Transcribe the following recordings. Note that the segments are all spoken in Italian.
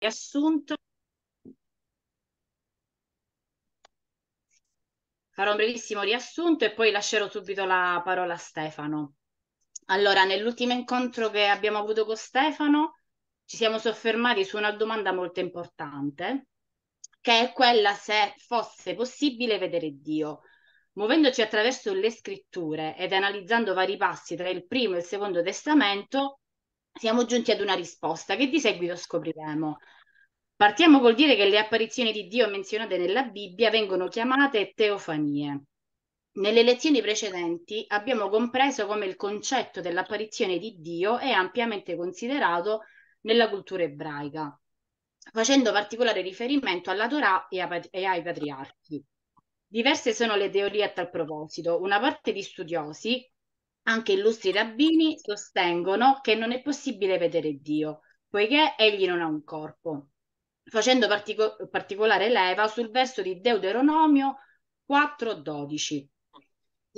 riassunto. Farò un brevissimo riassunto e poi lascerò subito la parola a Stefano. Allora, nell'ultimo incontro che abbiamo avuto con Stefano, ci siamo soffermati su una domanda molto importante, che è quella se fosse possibile vedere Dio. Muovendoci attraverso le scritture ed analizzando vari passi tra il primo e il secondo testamento, siamo giunti ad una risposta che di seguito scopriremo. Partiamo col dire che le apparizioni di Dio menzionate nella Bibbia vengono chiamate teofanie. Nelle lezioni precedenti abbiamo compreso come il concetto dell'apparizione di Dio è ampiamente considerato nella cultura ebraica, facendo particolare riferimento alla Torah e, a, e ai patriarchi. Diverse sono le teorie a tal proposito. Una parte di studiosi anche illustri rabbini sostengono che non è possibile vedere Dio, poiché egli non ha un corpo, facendo partico- particolare leva sul verso di Deuteronomio 4:12.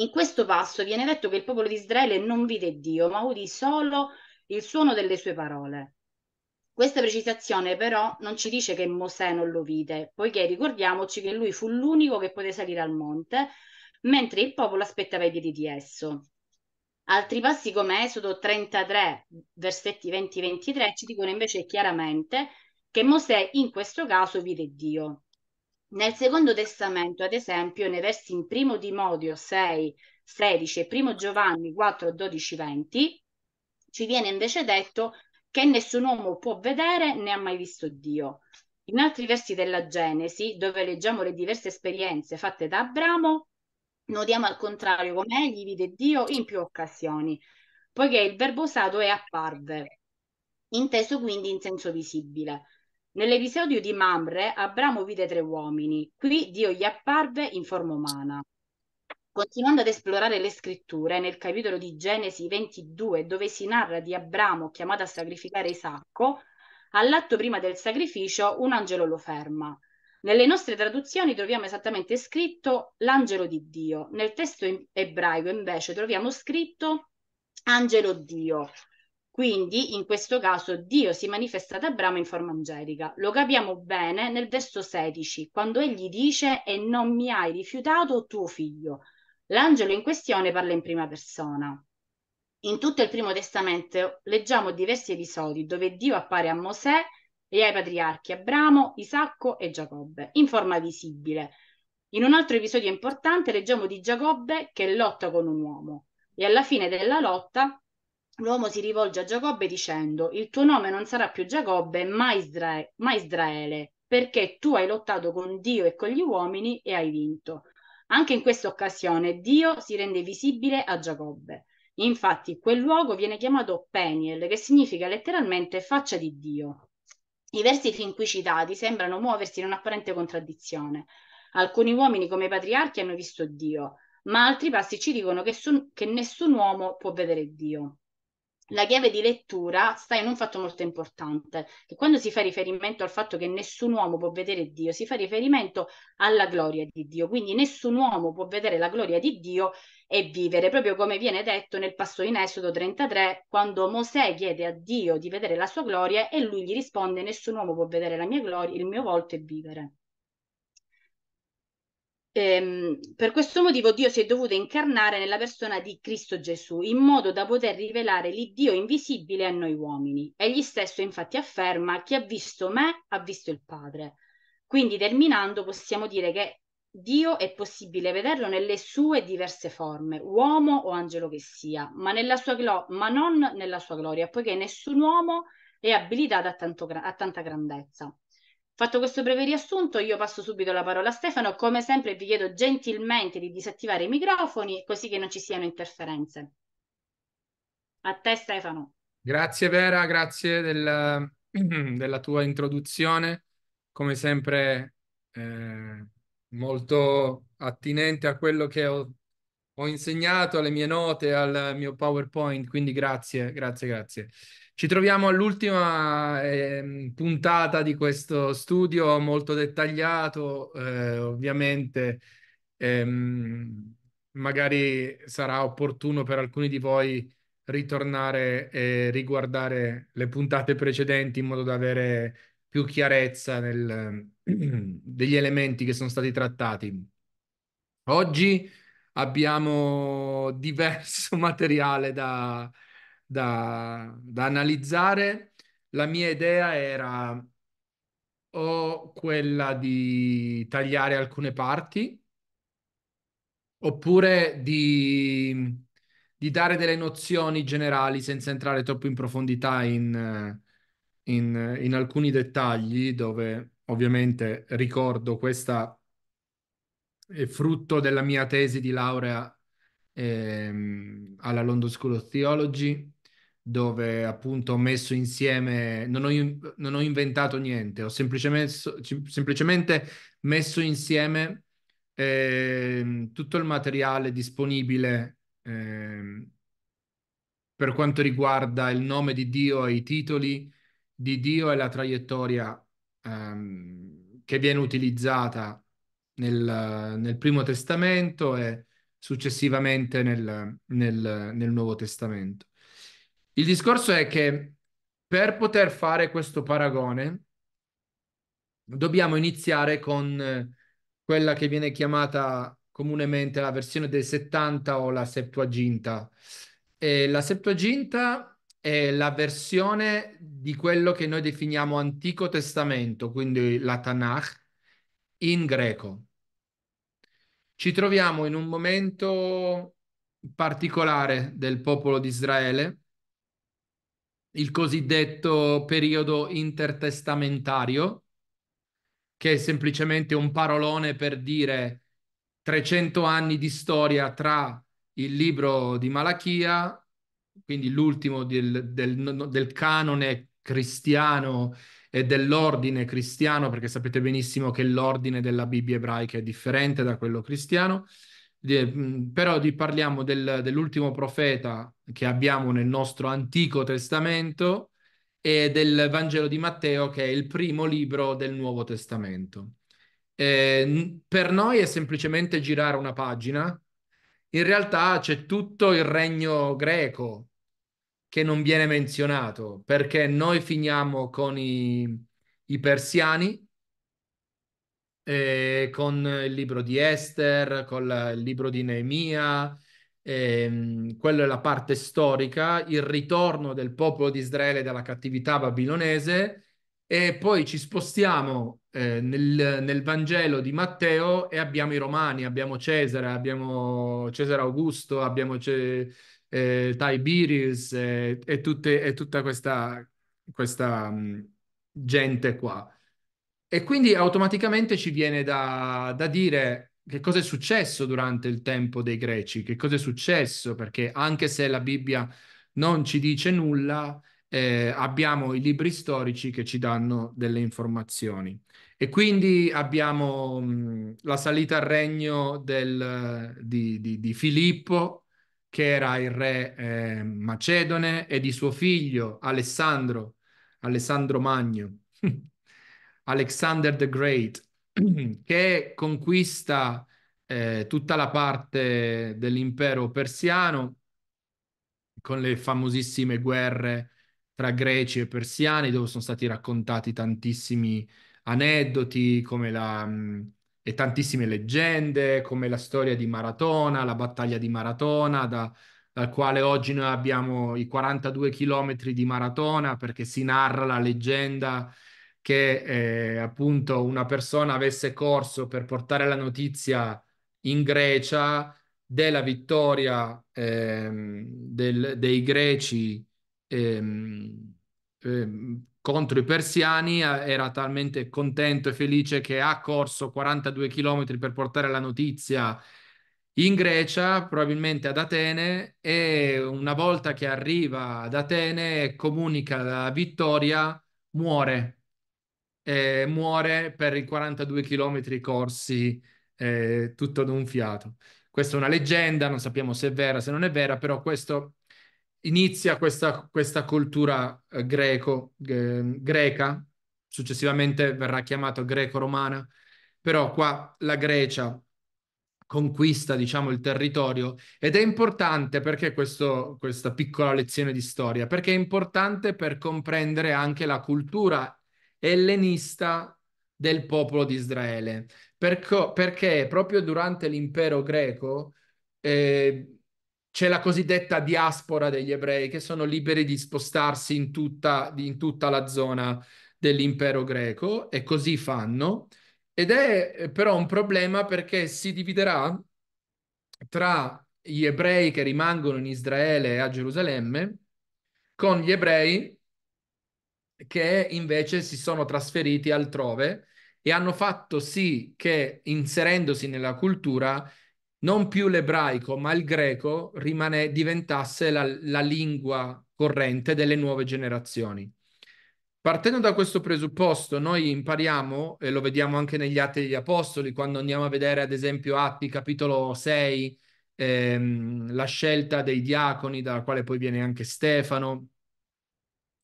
In questo passo viene detto che il popolo di Israele non vide Dio, ma udì solo il suono delle sue parole. Questa precisazione però non ci dice che Mosè non lo vide, poiché ricordiamoci che lui fu l'unico che poté salire al monte, mentre il popolo aspettava i piedi di esso. Altri passi come Esodo 33, versetti 20-23 ci dicono invece chiaramente che Mosè in questo caso vide Dio. Nel Secondo Testamento, ad esempio, nei versi in primo Timodio 6, 16 e primo Giovanni 4, 12, 20, ci viene invece detto che nessun uomo può vedere né ha mai visto Dio. In altri versi della Genesi, dove leggiamo le diverse esperienze fatte da Abramo, Notiamo al contrario come egli vide Dio in più occasioni, poiché il verbo usato è apparve, inteso quindi in senso visibile. Nell'episodio di Mamre, Abramo vide tre uomini, qui Dio gli apparve in forma umana. Continuando ad esplorare le scritture, nel capitolo di Genesi 22, dove si narra di Abramo chiamato a sacrificare Isacco, all'atto prima del sacrificio un angelo lo ferma. Nelle nostre traduzioni troviamo esattamente scritto l'angelo di Dio, nel testo ebraico invece troviamo scritto angelo Dio. Quindi in questo caso Dio si manifesta ad Abramo in forma angelica. Lo capiamo bene nel verso 16, quando egli dice e non mi hai rifiutato tuo figlio. L'angelo in questione parla in prima persona. In tutto il Primo Testamento leggiamo diversi episodi dove Dio appare a Mosè e ai patriarchi Abramo, Isacco e Giacobbe, in forma visibile. In un altro episodio importante leggiamo di Giacobbe che lotta con un uomo e alla fine della lotta l'uomo si rivolge a Giacobbe dicendo il tuo nome non sarà più Giacobbe ma, Isra- ma Israele perché tu hai lottato con Dio e con gli uomini e hai vinto. Anche in questa occasione Dio si rende visibile a Giacobbe. Infatti quel luogo viene chiamato Peniel, che significa letteralmente faccia di Dio. I versi fin qui citati sembrano muoversi in un'apparente contraddizione. Alcuni uomini come i patriarchi hanno visto Dio, ma altri passi ci dicono che, su- che nessun uomo può vedere Dio la chiave di lettura sta in un fatto molto importante, che quando si fa riferimento al fatto che nessun uomo può vedere Dio, si fa riferimento alla gloria di Dio, quindi nessun uomo può vedere la gloria di Dio e vivere, proprio come viene detto nel passo in Esodo 33, quando Mosè chiede a Dio di vedere la sua gloria e lui gli risponde nessun uomo può vedere la mia gloria, il mio volto e vivere. Ehm, per questo motivo Dio si è dovuto incarnare nella persona di Cristo Gesù, in modo da poter rivelare l'Iddio invisibile a noi uomini. Egli stesso infatti afferma chi ha visto me ha visto il Padre. Quindi terminando possiamo dire che Dio è possibile vederlo nelle sue diverse forme, uomo o angelo che sia, ma, glo- ma non nella sua gloria, poiché nessun uomo è abilitato a, gra- a tanta grandezza. Fatto questo breve riassunto, io passo subito la parola a Stefano. Come sempre vi chiedo gentilmente di disattivare i microfoni così che non ci siano interferenze. A te Stefano. Grazie Vera, grazie del, della tua introduzione. Come sempre eh, molto attinente a quello che ho ho insegnato alle mie note, al mio PowerPoint, quindi grazie, grazie, grazie. Ci troviamo all'ultima eh, puntata di questo studio molto dettagliato, eh, ovviamente ehm, magari sarà opportuno per alcuni di voi ritornare e riguardare le puntate precedenti in modo da avere più chiarezza nel, degli elementi che sono stati trattati. Oggi abbiamo diverso materiale da, da, da analizzare. La mia idea era o quella di tagliare alcune parti oppure di, di, dare delle nozioni generali senza entrare troppo in profondità in, in, in alcuni dettagli dove ovviamente ricordo questa è frutto della mia tesi di laurea ehm, alla London School of Theology, dove appunto ho messo insieme, non ho, non ho inventato niente, ho semplicemente, semplicemente messo insieme eh, tutto il materiale disponibile eh, per quanto riguarda il nome di Dio e i titoli di Dio e la traiettoria ehm, che viene utilizzata nel, nel Primo Testamento e successivamente nel, nel, nel Nuovo Testamento. Il discorso è che per poter fare questo paragone dobbiamo iniziare con eh, quella che viene chiamata comunemente la versione del 70 o la Septuaginta. E la Septuaginta è la versione di quello che noi definiamo Antico Testamento, quindi la Tanakh, in greco. Ci troviamo in un momento particolare del popolo di Israele, il cosiddetto periodo intertestamentario, che è semplicemente un parolone per dire 300 anni di storia tra il libro di Malachia, quindi l'ultimo del, del, del canone cristiano e dell'ordine cristiano, perché sapete benissimo che l'ordine della Bibbia ebraica è differente da quello cristiano, però parliamo del, dell'ultimo profeta che abbiamo nel nostro Antico Testamento e del Vangelo di Matteo, che è il primo libro del Nuovo Testamento. Eh, per noi è semplicemente girare una pagina, in realtà c'è tutto il regno greco, che non viene menzionato, perché noi finiamo con i, i persiani, eh, con il libro di Esther, con la, il libro di Neemia, ehm, quella è la parte storica, il ritorno del popolo di Israele dalla cattività babilonese e poi ci spostiamo eh, nel, nel, Vangelo di Matteo e abbiamo i Romani, abbiamo Cesare, abbiamo Cesare Augusto, abbiamo... Ce- eh, Tiberius eh, e, tutte, e, tutta questa, questa mh, mm, gente qua. E quindi automaticamente ci viene da, da dire che cosa è successo durante il tempo dei greci, che cosa è successo, perché anche se la Bibbia non ci dice nulla, eh, abbiamo i libri storici che ci danno delle informazioni. E quindi abbiamo mh, mm, la salita al regno del, di, di, di, Filippo che era il re eh, macedone, e di suo figlio Alessandro, Alessandro Magno, Alexander the Great, che conquista eh, tutta la parte dell'impero persiano con le famosissime guerre tra greci e persiani, dove sono stati raccontati tantissimi aneddoti come la... Mh, mm, e tantissime leggende, come la storia di Maratona, la battaglia di Maratona, da, dal quale oggi noi abbiamo i 42 chilometri di Maratona, perché si narra la leggenda che eh, appunto una persona avesse corso per portare la notizia in Grecia della vittoria eh, del, dei greci eh, contro i persiani, eh, era talmente contento e felice che ha corso 42 km per portare la notizia in Grecia, probabilmente ad Atene, e una volta che arriva ad Atene e comunica la vittoria, muore. E muore per i 42 km corsi eh, tutto ad un fiato. Questa è una leggenda, non sappiamo se è vera, se non è vera, però questo inizia questa, questa cultura eh, greco, greca, successivamente verrà chiamata greco-romana, però qua la Grecia conquista, diciamo, il territorio ed è importante perché questo, questa piccola lezione di storia, perché è importante per comprendere anche la cultura ellenista del popolo di Israele, perché, perché proprio durante l'impero greco eh, c'è la cosiddetta diaspora degli ebrei che sono liberi di spostarsi in tutta, in tutta la zona dell'impero greco e così fanno. Ed è eh, però un problema perché si dividerà tra gli ebrei che rimangono in Israele e a Gerusalemme con gli ebrei che invece si sono trasferiti altrove e hanno fatto sì che inserendosi nella cultura non più l'ebraico ma il greco rimane, diventasse la, la lingua corrente delle nuove generazioni. Partendo da questo presupposto, noi impariamo, e lo vediamo anche negli Atti degli Apostoli, quando andiamo a vedere ad esempio Atti capitolo 6, ehm, la scelta dei diaconi, dalla quale poi viene anche Stefano,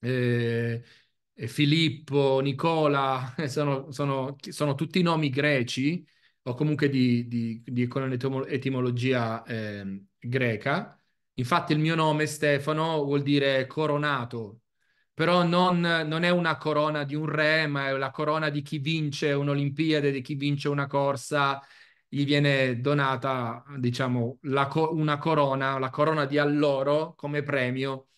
eh, Filippo, Nicola, sono, sono, sono tutti nomi greci, o comunque di, di, di con etimologia eh, greca. Infatti il mio nome Stefano vuol dire coronato, però non, non, è una corona di un re, ma è la corona di chi vince un'Olimpiade, di chi vince una corsa, gli viene donata, diciamo, co- una corona, la corona di alloro come premio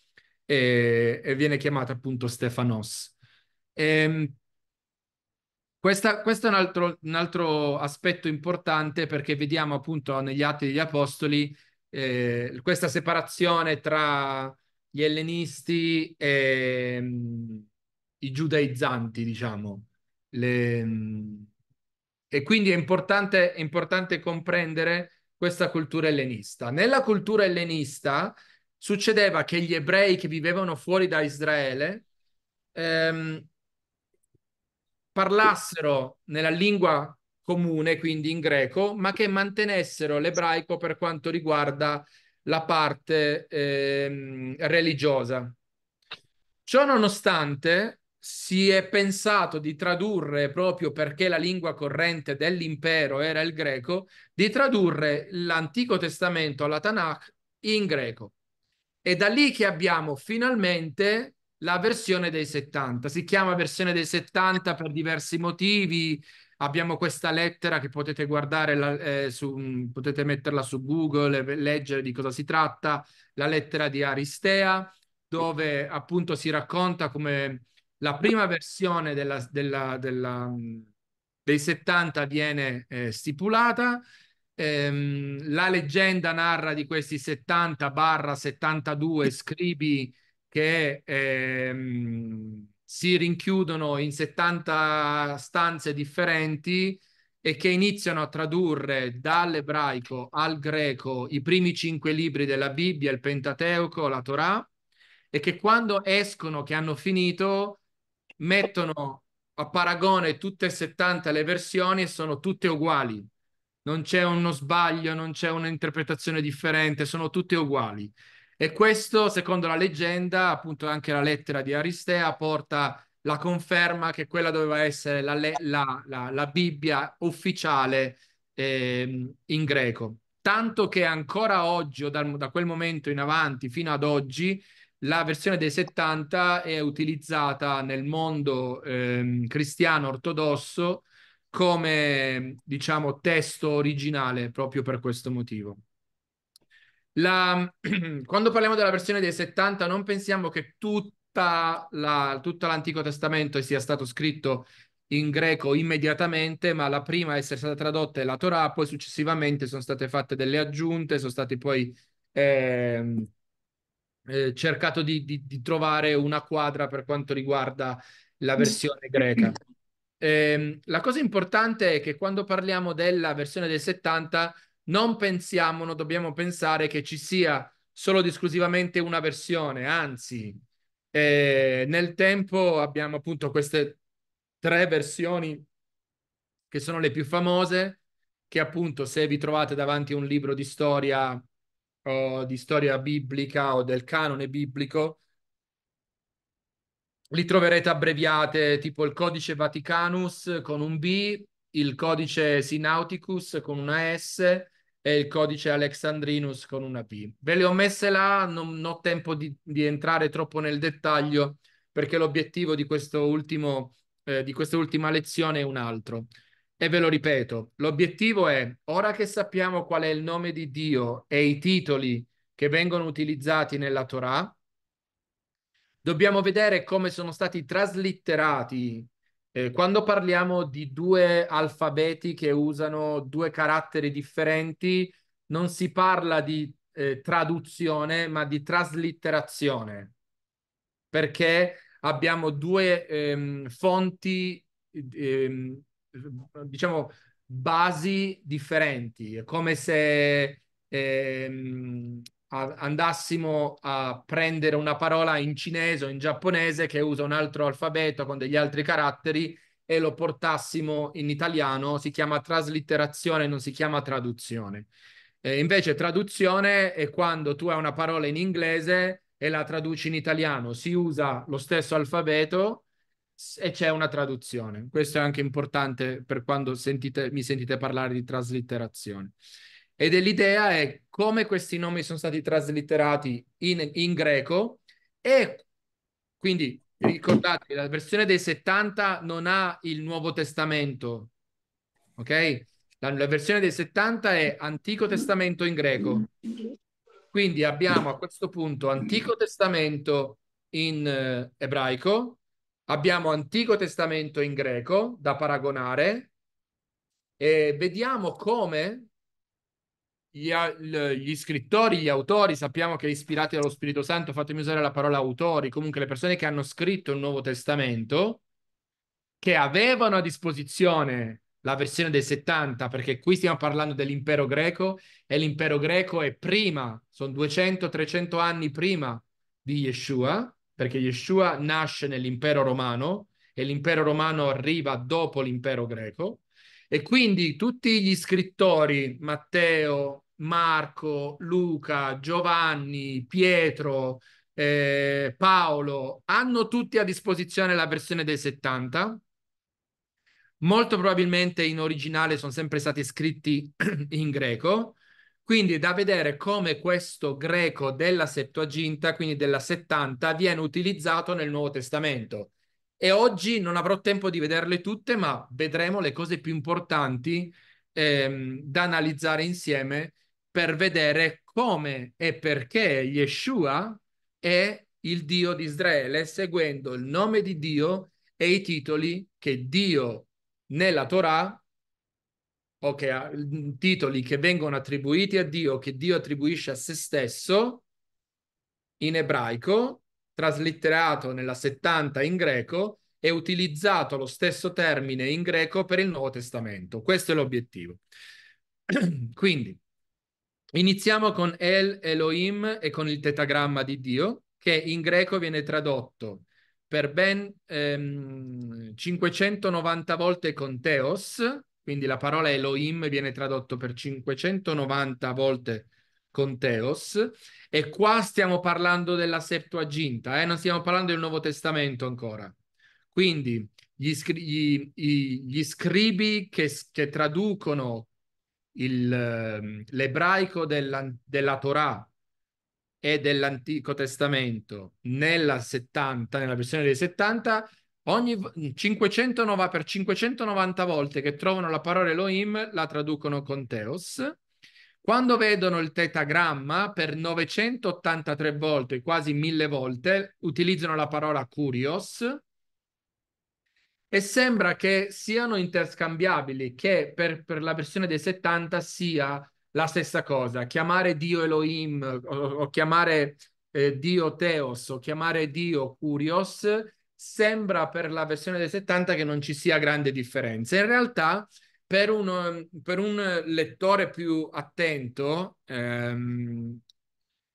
e, e viene chiamata appunto Stefanos. E, ehm, questa, questo è un altro, un altro, aspetto importante perché vediamo appunto negli Atti degli Apostoli eh, questa separazione tra gli ellenisti e mh, mm, i giudaizzanti, diciamo. Le, mh, mm, e quindi è importante, è importante comprendere questa cultura ellenista. Nella cultura ellenista succedeva che gli ebrei che vivevano fuori da Israele ehm, parlassero nella lingua comune, quindi in greco, ma che mantenessero l'ebraico per quanto riguarda la parte eh, religiosa. Ciò nonostante, si è pensato di tradurre, proprio perché la lingua corrente dell'impero era il greco, di tradurre l'Antico Testamento, la Tanakh, in greco. È da lì che abbiamo finalmente la versione dei 70. Si chiama versione dei 70 per diversi motivi. Abbiamo questa lettera che potete guardare, la, eh, su, mm, potete metterla su Google, e leggere di cosa si tratta, la lettera di Aristea, dove appunto si racconta come la prima versione della, della, della, mm, dei 70 viene eh, stipulata, ehm, la leggenda narra di questi 70 72 scribi che ehm, si rinchiudono in 70 stanze differenti e che iniziano a tradurre dall'ebraico al greco i primi cinque libri della Bibbia, il Pentateuco, la Torah, e che quando escono, che hanno finito, mettono a paragone tutte e 70 le versioni e sono tutte uguali. Non c'è uno sbaglio, non c'è un'interpretazione differente, sono tutte uguali. E questo, secondo la leggenda, appunto anche la lettera di Aristea porta la conferma che quella doveva essere la, la, la, la Bibbia ufficiale eh, in greco. Tanto che ancora oggi, o da, da quel momento in avanti fino ad oggi, la versione dei 70 è utilizzata nel mondo eh, cristiano ortodosso come diciamo testo originale proprio per questo motivo. La, quando parliamo della versione dei 70, non pensiamo che tutta la, tutto l'Antico Testamento sia stato scritto in greco immediatamente, ma la prima a essere stata tradotta è la Torah, poi successivamente sono state fatte delle aggiunte, sono stati poi eh, eh, cercato di, di, di, trovare una quadra per quanto riguarda la versione greca. Eh, la cosa importante è che quando parliamo della versione del 70 non pensiamo, non dobbiamo pensare che ci sia solo ed esclusivamente una versione, anzi, eh, nel tempo abbiamo appunto queste tre versioni che sono le più famose, che appunto se vi trovate davanti a un libro di storia o di storia biblica o del canone biblico, li troverete abbreviate tipo il codice Vaticanus con un B, il codice Sinauticus con una S e il codice Alexandrinus con una P. Ve le ho messe là, non, ho tempo di, di entrare troppo nel dettaglio perché l'obiettivo di, ultimo, eh, di quest'ultima lezione è un altro. E ve lo ripeto, l'obiettivo è, ora che sappiamo qual è il nome di Dio e i titoli che vengono utilizzati nella Torah, dobbiamo vedere come sono stati traslitterati eh, quando parliamo di due alfabeti che usano due caratteri differenti, non si parla di eh, traduzione, ma di traslitterazione, perché abbiamo due ehm, fonti, ehm, diciamo, basi differenti, è come se ehm, andassimo a prendere una parola in cinese o in giapponese che usa un altro alfabeto con degli altri caratteri e lo portassimo in italiano, si chiama traslitterazione, non si chiama traduzione. Eh, invece traduzione è quando tu hai una parola in inglese e la traduci in italiano, si usa lo stesso alfabeto e c'è una traduzione. Questo è anche importante per quando sentite, mi sentite parlare di traslitterazione. Ed è l'idea è come questi nomi sono stati traslitterati in, in greco e quindi ricordate, la versione dei 70 non ha il Nuovo Testamento, ok? La, la, versione dei 70 è Antico Testamento in greco. Quindi abbiamo a questo punto Antico Testamento in eh, ebraico, abbiamo Antico Testamento in greco da paragonare e vediamo come gli, gli, scrittori, gli autori, sappiamo che ispirati dallo Spirito Santo, fatemi usare la parola autori, comunque le persone che hanno scritto il Nuovo Testamento, che avevano a disposizione la versione del 70, perché qui stiamo parlando dell'impero greco e l'impero greco è prima, sono 200-300 anni prima di Yeshua, perché Yeshua nasce nell'impero romano e l'impero romano arriva dopo l'impero greco e quindi tutti gli scrittori, Matteo, Marco, Luca, Giovanni, Pietro, eh, Paolo, hanno tutti a disposizione la versione dei 70. Molto probabilmente in originale sono sempre stati scritti in greco. Quindi è da vedere come questo greco della Settuaginta, quindi della 70, viene utilizzato nel Nuovo Testamento e oggi non avrò tempo di vederle tutte, ma vedremo le cose più importanti ehm, da analizzare insieme per vedere come e perché Yeshua è il Dio di Israele, seguendo il nome di Dio e i titoli che Dio nella Torah, o okay, mm, titoli che vengono attribuiti a Dio, che Dio attribuisce a se stesso in ebraico, traslitterato nella 70 in greco e utilizzato lo stesso termine in greco per il Nuovo Testamento. Questo è l'obiettivo. Quindi, iniziamo con El Elohim e con il tetagramma di Dio, che in greco viene tradotto per ben ehm, 590 volte con Teos, quindi la parola Elohim viene tradotto per 590 volte con con Teos e qua stiamo parlando della Septuaginta, eh? non stiamo parlando del Nuovo Testamento ancora. Quindi gli, scri- gli, gli scribi che, che traducono il, ehm, l'ebraico della, della Torah e dell'Antico Testamento nella 70, nella versione dei 70, ogni 509 per 590 volte che trovano la parola Elohim la traducono con Teos quando vedono il tetagramma per 983 volte, quasi mille volte, utilizzano la parola curios e sembra che siano interscambiabili, che per, per la versione dei 70 sia la stessa cosa. Chiamare Dio Elohim o, o chiamare eh, Dio Teos o chiamare Dio Curios sembra per la versione dei 70 che non ci sia grande differenza. In realtà per un, ehm, per un, lettore più attento, ehm,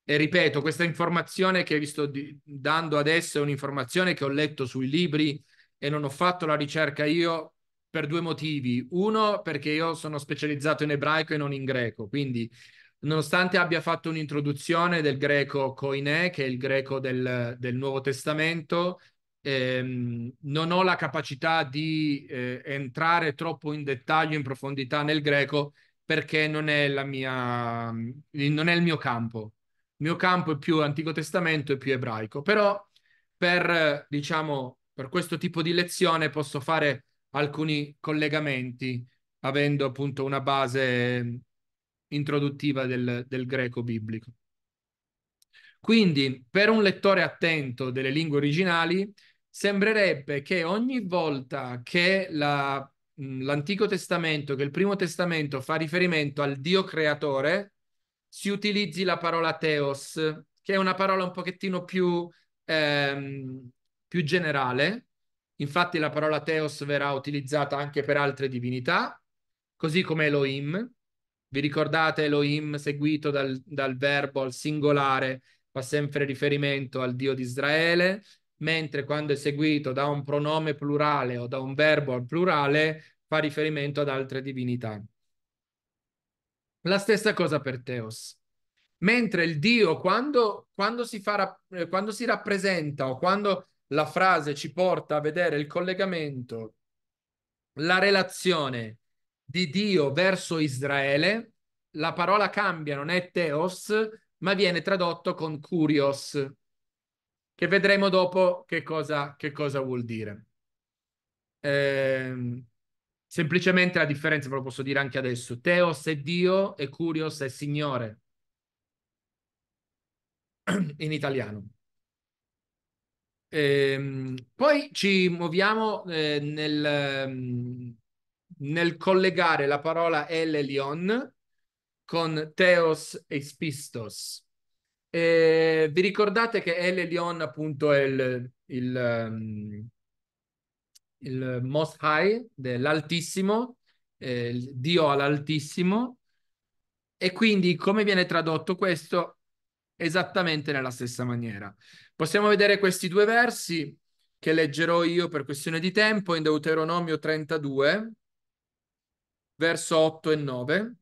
e ripeto, questa informazione che vi sto di- dando adesso è un'informazione che ho letto sui libri e non ho fatto la ricerca io per due motivi. Uno, perché io sono specializzato in ebraico e non in greco, quindi nonostante abbia fatto un'introduzione del greco koiné, che è il greco del, del Nuovo Testamento, ehm, non ho la capacità di eh, entrare troppo in dettaglio, in profondità nel greco, perché non è, mia, non è il mio campo. Il mio campo è più Antico Testamento e più ebraico, però per, diciamo, per questo tipo di lezione posso fare alcuni collegamenti avendo appunto una base introduttiva del, del, greco biblico. Quindi, per un lettore attento delle lingue originali, sembrerebbe che ogni volta che la, l'Antico Testamento, che il Primo Testamento fa riferimento al Dio creatore, si utilizzi la parola teos, che è una parola un pochettino più, ehm, più generale. Infatti la parola teos verrà utilizzata anche per altre divinità, così come Elohim. Vi ricordate Elohim seguito dal, dal verbo al singolare fa sempre riferimento al Dio di Israele, mentre quando è seguito da un pronome plurale o da un verbo al plurale fa riferimento ad altre divinità. La stessa cosa per Teos. Mentre il Dio, quando, quando, si fa, eh, quando si rappresenta o quando la frase ci porta a vedere il collegamento, la relazione di Dio verso Israele, la parola cambia, non è Teos, ma viene tradotto con Curios, che vedremo dopo che cosa, che cosa vuol dire. Eh, semplicemente la differenza, ve lo posso dire anche adesso, Teos è Dio e Curios è Signore in italiano. Eh, poi ci muoviamo eh, nel, mm, nel, collegare la parola El Elion con Teos e Spistos. Eh, vi ricordate che El Leon appunto è il, il, um, il Most High, dell'Altissimo, eh, il Dio all'Altissimo, e quindi come viene tradotto questo? Esattamente nella stessa maniera. Possiamo vedere questi due versi che leggerò io per questione di tempo in Deuteronomio 32, verso 8 e 9.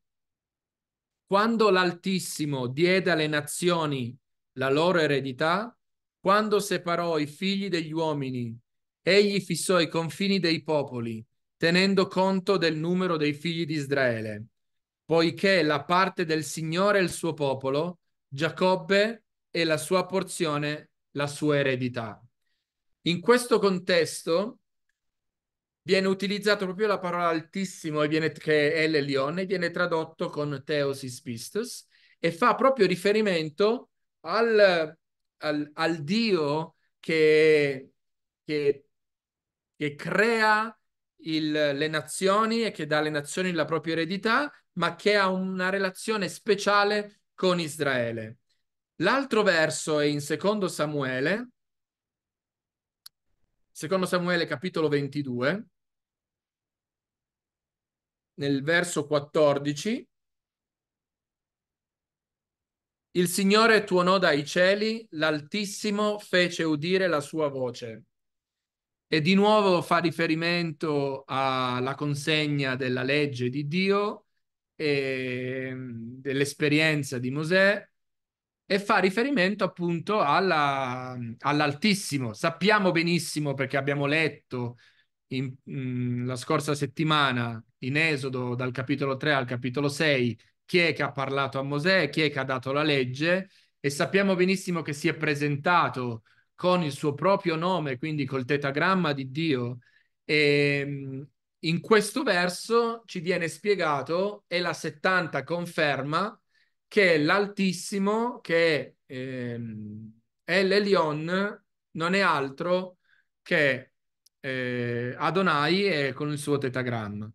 Quando l'Altissimo diede alle nazioni la loro eredità, quando separò i figli degli uomini, egli fissò i confini dei popoli, tenendo conto del numero dei figli di Israele, poiché la parte del Signore è il suo popolo, Giacobbe e la sua porzione, la sua eredità. In questo contesto viene utilizzato proprio la parola altissimo e viene, che è l'Elion e viene tradotto con Theosis Pistos e fa proprio riferimento al, al, al Dio che, che, che crea il, le nazioni e che dà alle nazioni la propria eredità, ma che ha una relazione speciale con Israele. L'altro verso è in secondo Samuele, secondo Samuele capitolo 22, nel verso 14, il Signore tuonò dai cieli, l'Altissimo fece udire la sua voce. E di nuovo fa riferimento alla consegna della legge di Dio e dell'esperienza di Mosè e fa riferimento appunto alla, all'Altissimo. Sappiamo benissimo perché abbiamo letto in, in, mm, la scorsa settimana in Esodo dal capitolo 3 al capitolo 6 chi è che ha parlato a Mosè, chi è che ha dato la legge e sappiamo benissimo che si è presentato con il suo proprio nome, quindi col tetagramma di Dio. E mm, in questo verso ci viene spiegato e la 70 conferma che l'Altissimo, che ehm, è l'Elion, non è altro che eh, Adonai e con il suo tetagramma.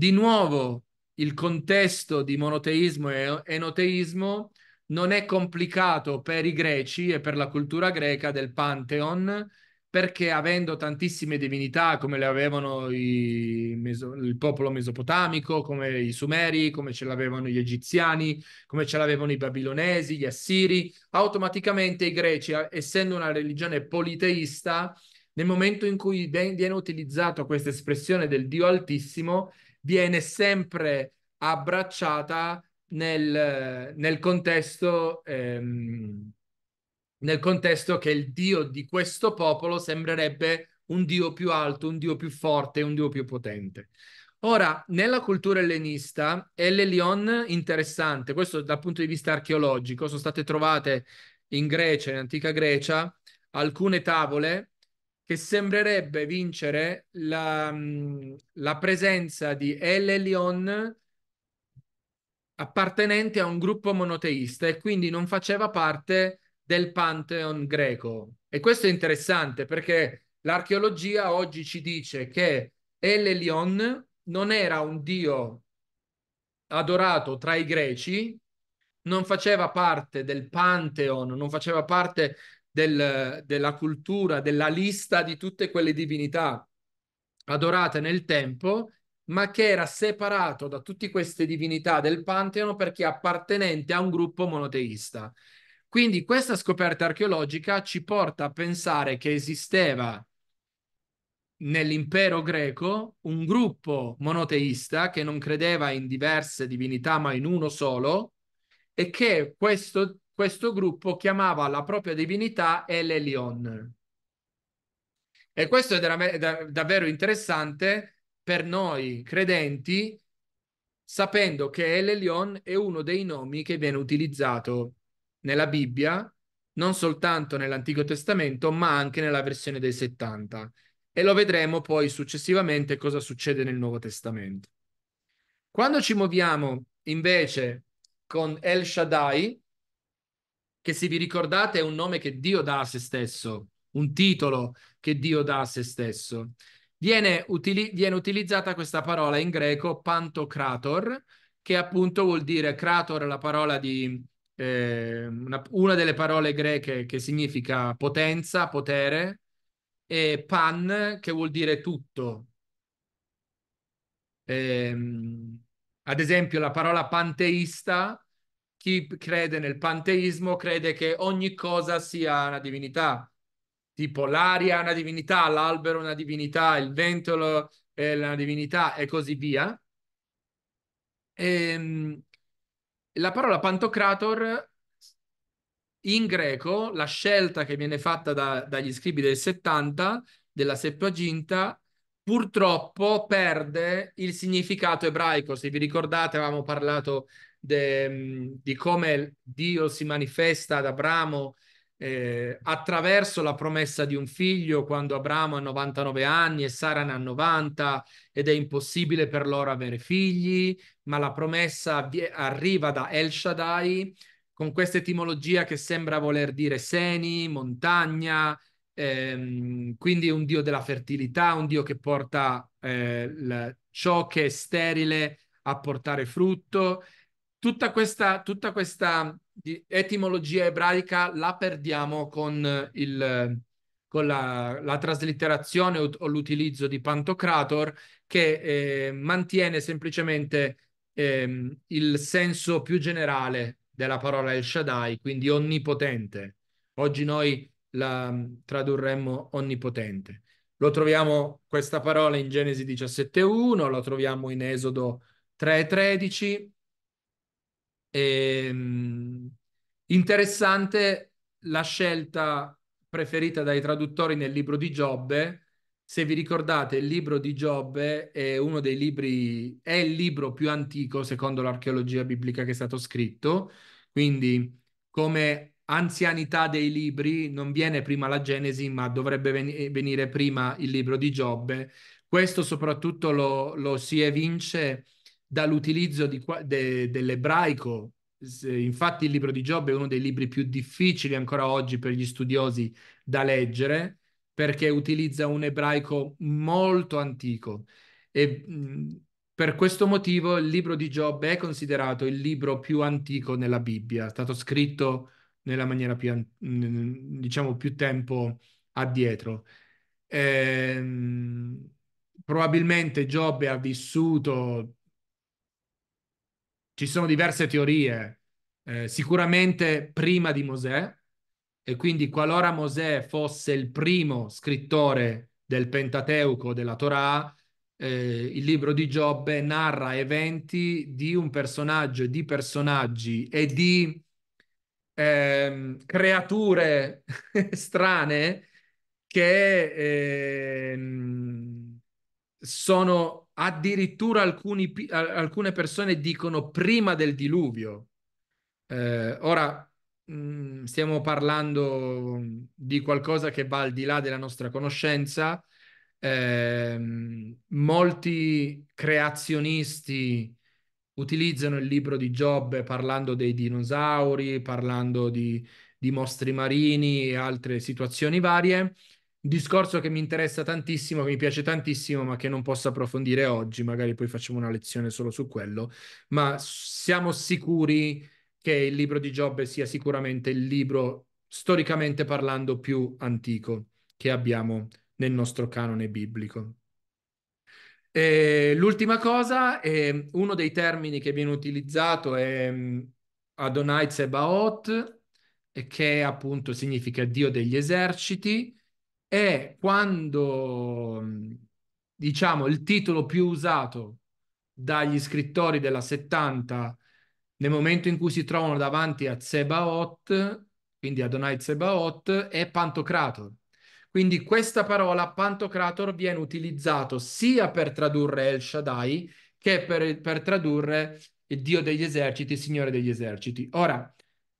Di nuovo, il contesto di monoteismo e enoteismo non è complicato per i greci e per la cultura greca del Pantheon, perché avendo tantissime divinità come le avevano meso- il popolo mesopotamico, come i sumeri, come ce l'avevano gli egiziani, come ce l'avevano i babilonesi, gli assiri, automaticamente i greci, essendo una religione politeista, nel momento in cui viene utilizzata questa espressione del Dio Altissimo, viene sempre abbracciata nel, nel, contesto, ehm, nel contesto che il Dio di questo popolo sembrerebbe un Dio più alto, un Dio più forte, un Dio più potente. Ora, nella cultura ellenista, l'Elion interessante, questo dal punto di vista archeologico, sono state trovate in Grecia, in antica Grecia, alcune tavole che sembrerebbe vincere la, mm, la presenza di El Elion appartenente a un gruppo monoteista e quindi non faceva parte del pantheon greco. E questo è interessante perché l'archeologia oggi ci dice che El Elion non era un dio adorato tra i greci, non faceva parte del Pantheon, non faceva parte del, della cultura, della lista di tutte quelle divinità adorate nel tempo, ma che era separato da tutte queste divinità del Pantheon perché appartenente a un gruppo monoteista. Quindi questa scoperta archeologica ci porta a pensare che esisteva nell'impero greco un gruppo monoteista che non credeva in diverse divinità ma in uno solo e che questo questo gruppo chiamava la propria divinità El Elion. E questo è davvero interessante per noi credenti, sapendo che El Elion è uno dei nomi che viene utilizzato nella Bibbia, non soltanto nell'Antico Testamento, ma anche nella versione dei 70. E lo vedremo poi successivamente cosa succede nel Nuovo Testamento. Quando ci muoviamo invece con El Shaddai, che se vi ricordate è un nome che Dio dà a se stesso, un titolo che Dio dà a se stesso. Viene, utili- viene utilizzata questa parola in greco pantocrator, che appunto vuol dire crator, la parola di eh, una, una delle parole greche che significa potenza, potere, e pan, che vuol dire tutto, eh, ad esempio, la parola panteista chi crede nel panteismo crede che ogni cosa sia una divinità, tipo l'aria è una divinità, l'albero è una divinità, il ventolo è una divinità e così via. E, ehm, la parola pantocrator in greco, la scelta che viene fatta da, dagli scribi del 70 della Septuaginta purtroppo perde il significato ebraico. Se vi ricordate avevamo parlato de, di come Dio si manifesta ad Abramo eh, attraverso la promessa di un figlio quando Abramo ha 99 anni e Sara ne ha 90 ed è impossibile per loro avere figli, ma la promessa arriva da El Shaddai con questa etimologia che sembra voler dire seni, montagna, ehm, quindi un dio della fertilità, un dio che porta eh, ciò che è sterile a portare frutto tutta questa, tutta questa etimologia ebraica la perdiamo con, eh, il, con la, la, traslitterazione o, l'utilizzo di Pantocrator che eh, mantiene semplicemente eh, il senso più generale della parola El Shaddai, quindi onnipotente. Oggi noi la mm, tradurremmo onnipotente. Lo troviamo questa parola in Genesi 17.1, lo troviamo in Esodo 3.13, e, ehm, interessante la scelta preferita dai traduttori nel libro di Giobbe. Se vi ricordate, il libro di Giobbe è uno dei libri, è il libro più antico secondo l'archeologia biblica che è stato scritto. Quindi, come anzianità dei libri, non viene prima la Genesi, ma dovrebbe ven- venire prima il libro di Giobbe. Questo soprattutto lo, lo si evince dall'utilizzo di, de, dell'ebraico. Infatti il libro di Giobbe è uno dei libri più difficili ancora oggi per gli studiosi da leggere perché utilizza un ebraico molto antico e mh, mm, per questo motivo il libro di Giobbe è considerato il libro più antico nella Bibbia, è stato scritto nella maniera più, diciamo, più tempo addietro. Ehm, probabilmente Giobbe ha vissuto ci sono diverse teorie, eh, sicuramente prima di Mosè, e quindi qualora Mosè fosse il primo scrittore del Pentateuco, della Torah, eh, il libro di Giobbe narra eventi di un personaggio e di personaggi e di ehm, creature strane che ehm, sono addirittura alcuni, alcune persone dicono prima del diluvio. Eh, ora mh, mm, stiamo parlando di qualcosa che va al di là della nostra conoscenza. Eh, molti creazionisti utilizzano il libro di Giobbe parlando dei dinosauri, parlando di, di mostri marini e altre situazioni varie un discorso che mi interessa tantissimo, che mi piace tantissimo, ma che non posso approfondire oggi, magari poi facciamo una lezione solo su quello, ma siamo sicuri che il libro di Giobbe sia sicuramente il libro storicamente parlando più antico che abbiamo nel nostro canone biblico. E l'ultima cosa è uno dei termini che viene utilizzato è mm, Adonai Tsebaot, che appunto significa Dio degli eserciti, è quando, mm, diciamo, il titolo più usato dagli scrittori della 70 nel momento in cui si trovano davanti a Zebaot, quindi Adonai Zebaot, è Pantocrator. Quindi questa parola Pantocrator viene utilizzata sia per tradurre El Shaddai che per, per tradurre il Dio degli eserciti, il Signore degli eserciti. Ora,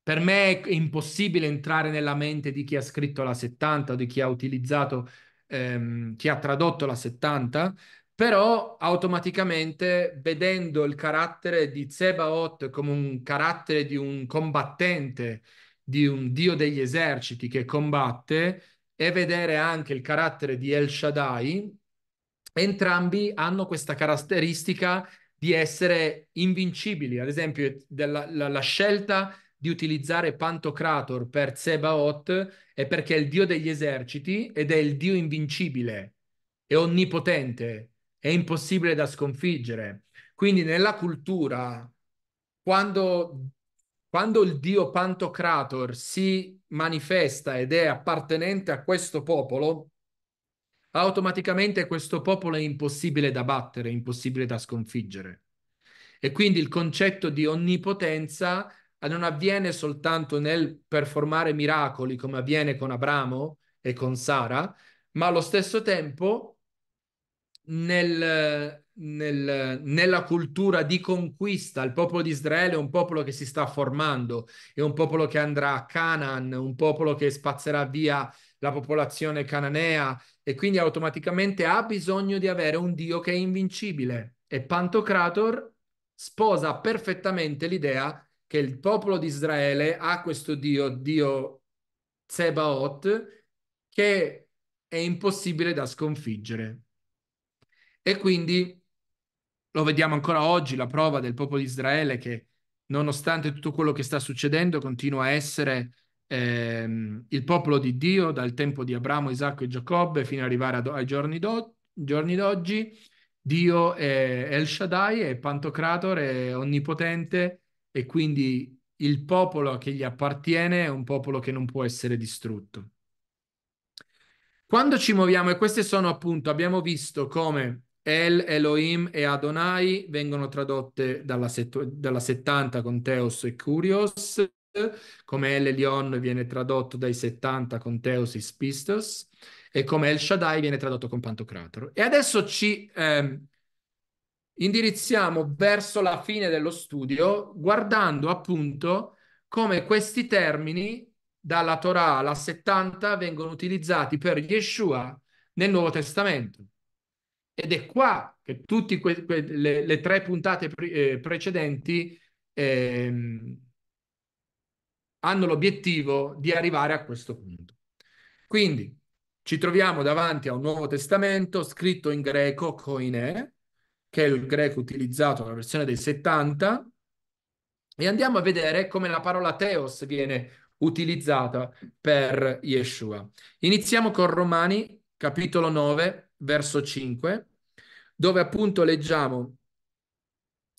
per me è impossibile entrare nella mente di chi ha scritto la 70 o di chi ha utilizzato, ehm, chi ha tradotto la 70, però automaticamente vedendo il carattere di Zebaot come un carattere di un combattente, di un dio degli eserciti che combatte, e vedere anche il carattere di El Shaddai, entrambi hanno questa caratteristica di essere invincibili. Ad esempio, della, la, la scelta di utilizzare Pantocrator per Zebaot è perché è il dio degli eserciti ed è il dio invincibile, è onnipotente, è impossibile da sconfiggere. Quindi nella cultura, quando, quando il dio Pantocrator si manifesta ed è appartenente a questo popolo, automaticamente questo popolo è impossibile da battere, impossibile da sconfiggere. E quindi il concetto di onnipotenza Ah, non avviene soltanto nel performare miracoli come avviene con Abramo e con Sara, ma allo stesso tempo nel, nel, nella cultura di conquista. Il popolo di Israele è un popolo che si sta formando, è un popolo che andrà a Canaan, un popolo che spazzerà via la popolazione cananea e quindi automaticamente ha bisogno di avere un Dio che è invincibile. E Pantocrator sposa perfettamente l'idea di che il popolo di Israele ha questo Dio, Dio Zebaot, che è impossibile da sconfiggere. E quindi lo vediamo ancora oggi, la prova del popolo di Israele che nonostante tutto quello che sta succedendo continua a essere ehm, il popolo di Dio dal tempo di Abramo, Isacco e Giacobbe fino ad arrivare do- ai giorni, do- giorni d'oggi. Dio è El Shaddai, è Pantocrator, è onnipotente, e quindi il popolo che gli appartiene è un popolo che non può essere distrutto. Quando ci muoviamo, e queste sono appunto, abbiamo visto come El, Elohim e Adonai vengono tradotte dalla, set- dalla 70 con Teos e Curios, come El Elion viene tradotto dai 70 con Teos e Spistos, e come El Shaddai viene tradotto con Pantocrator. E adesso ci... Ehm, indirizziamo verso la fine dello studio guardando appunto come questi termini dalla Torah alla 70 vengono utilizzati per Yeshua nel Nuovo Testamento. Ed è qua che tutte que- que- le-, le, tre puntate pre- eh, precedenti ehm, hanno l'obiettivo di arrivare a questo punto. Quindi ci troviamo davanti a un Nuovo Testamento scritto in greco, koine, che è il greco utilizzato nella versione dei 70, e andiamo a vedere come la parola teos viene utilizzata per Yeshua. Iniziamo con Romani, capitolo 9, verso 5, dove appunto leggiamo,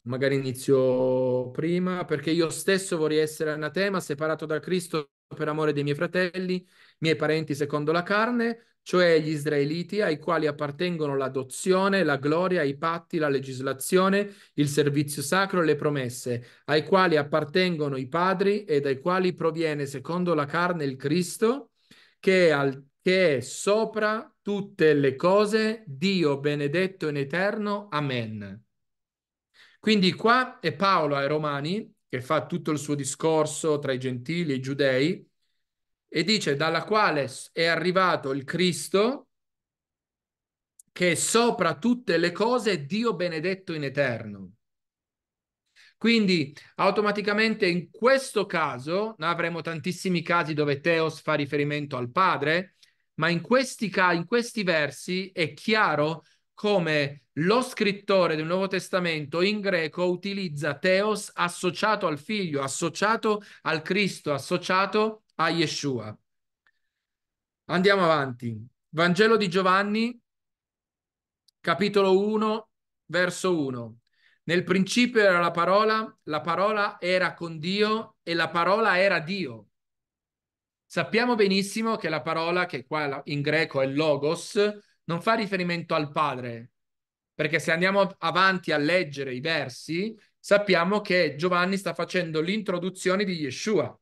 magari inizio prima, perché io stesso vorrei essere anatema, separato da Cristo per amore dei miei fratelli, miei parenti secondo la carne, cioè gli israeliti ai quali appartengono l'adozione, la gloria, i patti, la legislazione, il servizio sacro e le promesse, ai quali appartengono i padri e dai quali proviene secondo la carne il Cristo, che è, al, che è sopra tutte le cose, Dio benedetto in eterno. Amen. Quindi qua è Paolo ai Romani che fa tutto il suo discorso tra i gentili e i giudei, e dice dalla quale è arrivato il Cristo che è sopra tutte le cose Dio benedetto in eterno. Quindi automaticamente in questo caso noi avremo tantissimi casi dove Teos fa riferimento al Padre, ma in questi, in questi versi è chiaro come lo scrittore del Nuovo Testamento in greco utilizza teos associato al figlio, associato al Cristo, associato a Yeshua. Andiamo avanti. Vangelo di Giovanni, capitolo 1, verso 1. Nel principio era la parola, la parola era con Dio e la parola era Dio. Sappiamo benissimo che la parola, che qua in greco è logos, non fa riferimento al padre, perché se andiamo avanti a leggere i versi, sappiamo che Giovanni sta facendo l'introduzione di Yeshua.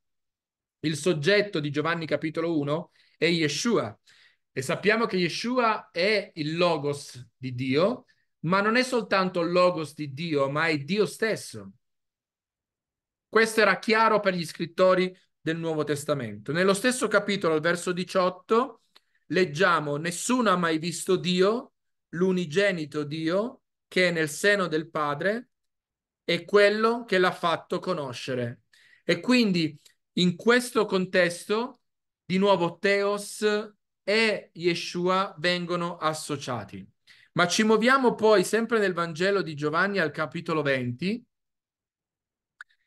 Il soggetto di Giovanni capitolo 1 è Yeshua e sappiamo che Yeshua è il logos di Dio, ma non è soltanto il logos di Dio, ma è Dio stesso. Questo era chiaro per gli scrittori del Nuovo Testamento. Nello stesso capitolo, al verso 18, leggiamo nessuno ha mai visto Dio, l'unigenito Dio che è nel seno del Padre e quello che l'ha fatto conoscere. E quindi in questo contesto, di nuovo, Teos e Yeshua vengono associati. Ma ci muoviamo poi sempre nel Vangelo di Giovanni al capitolo 20,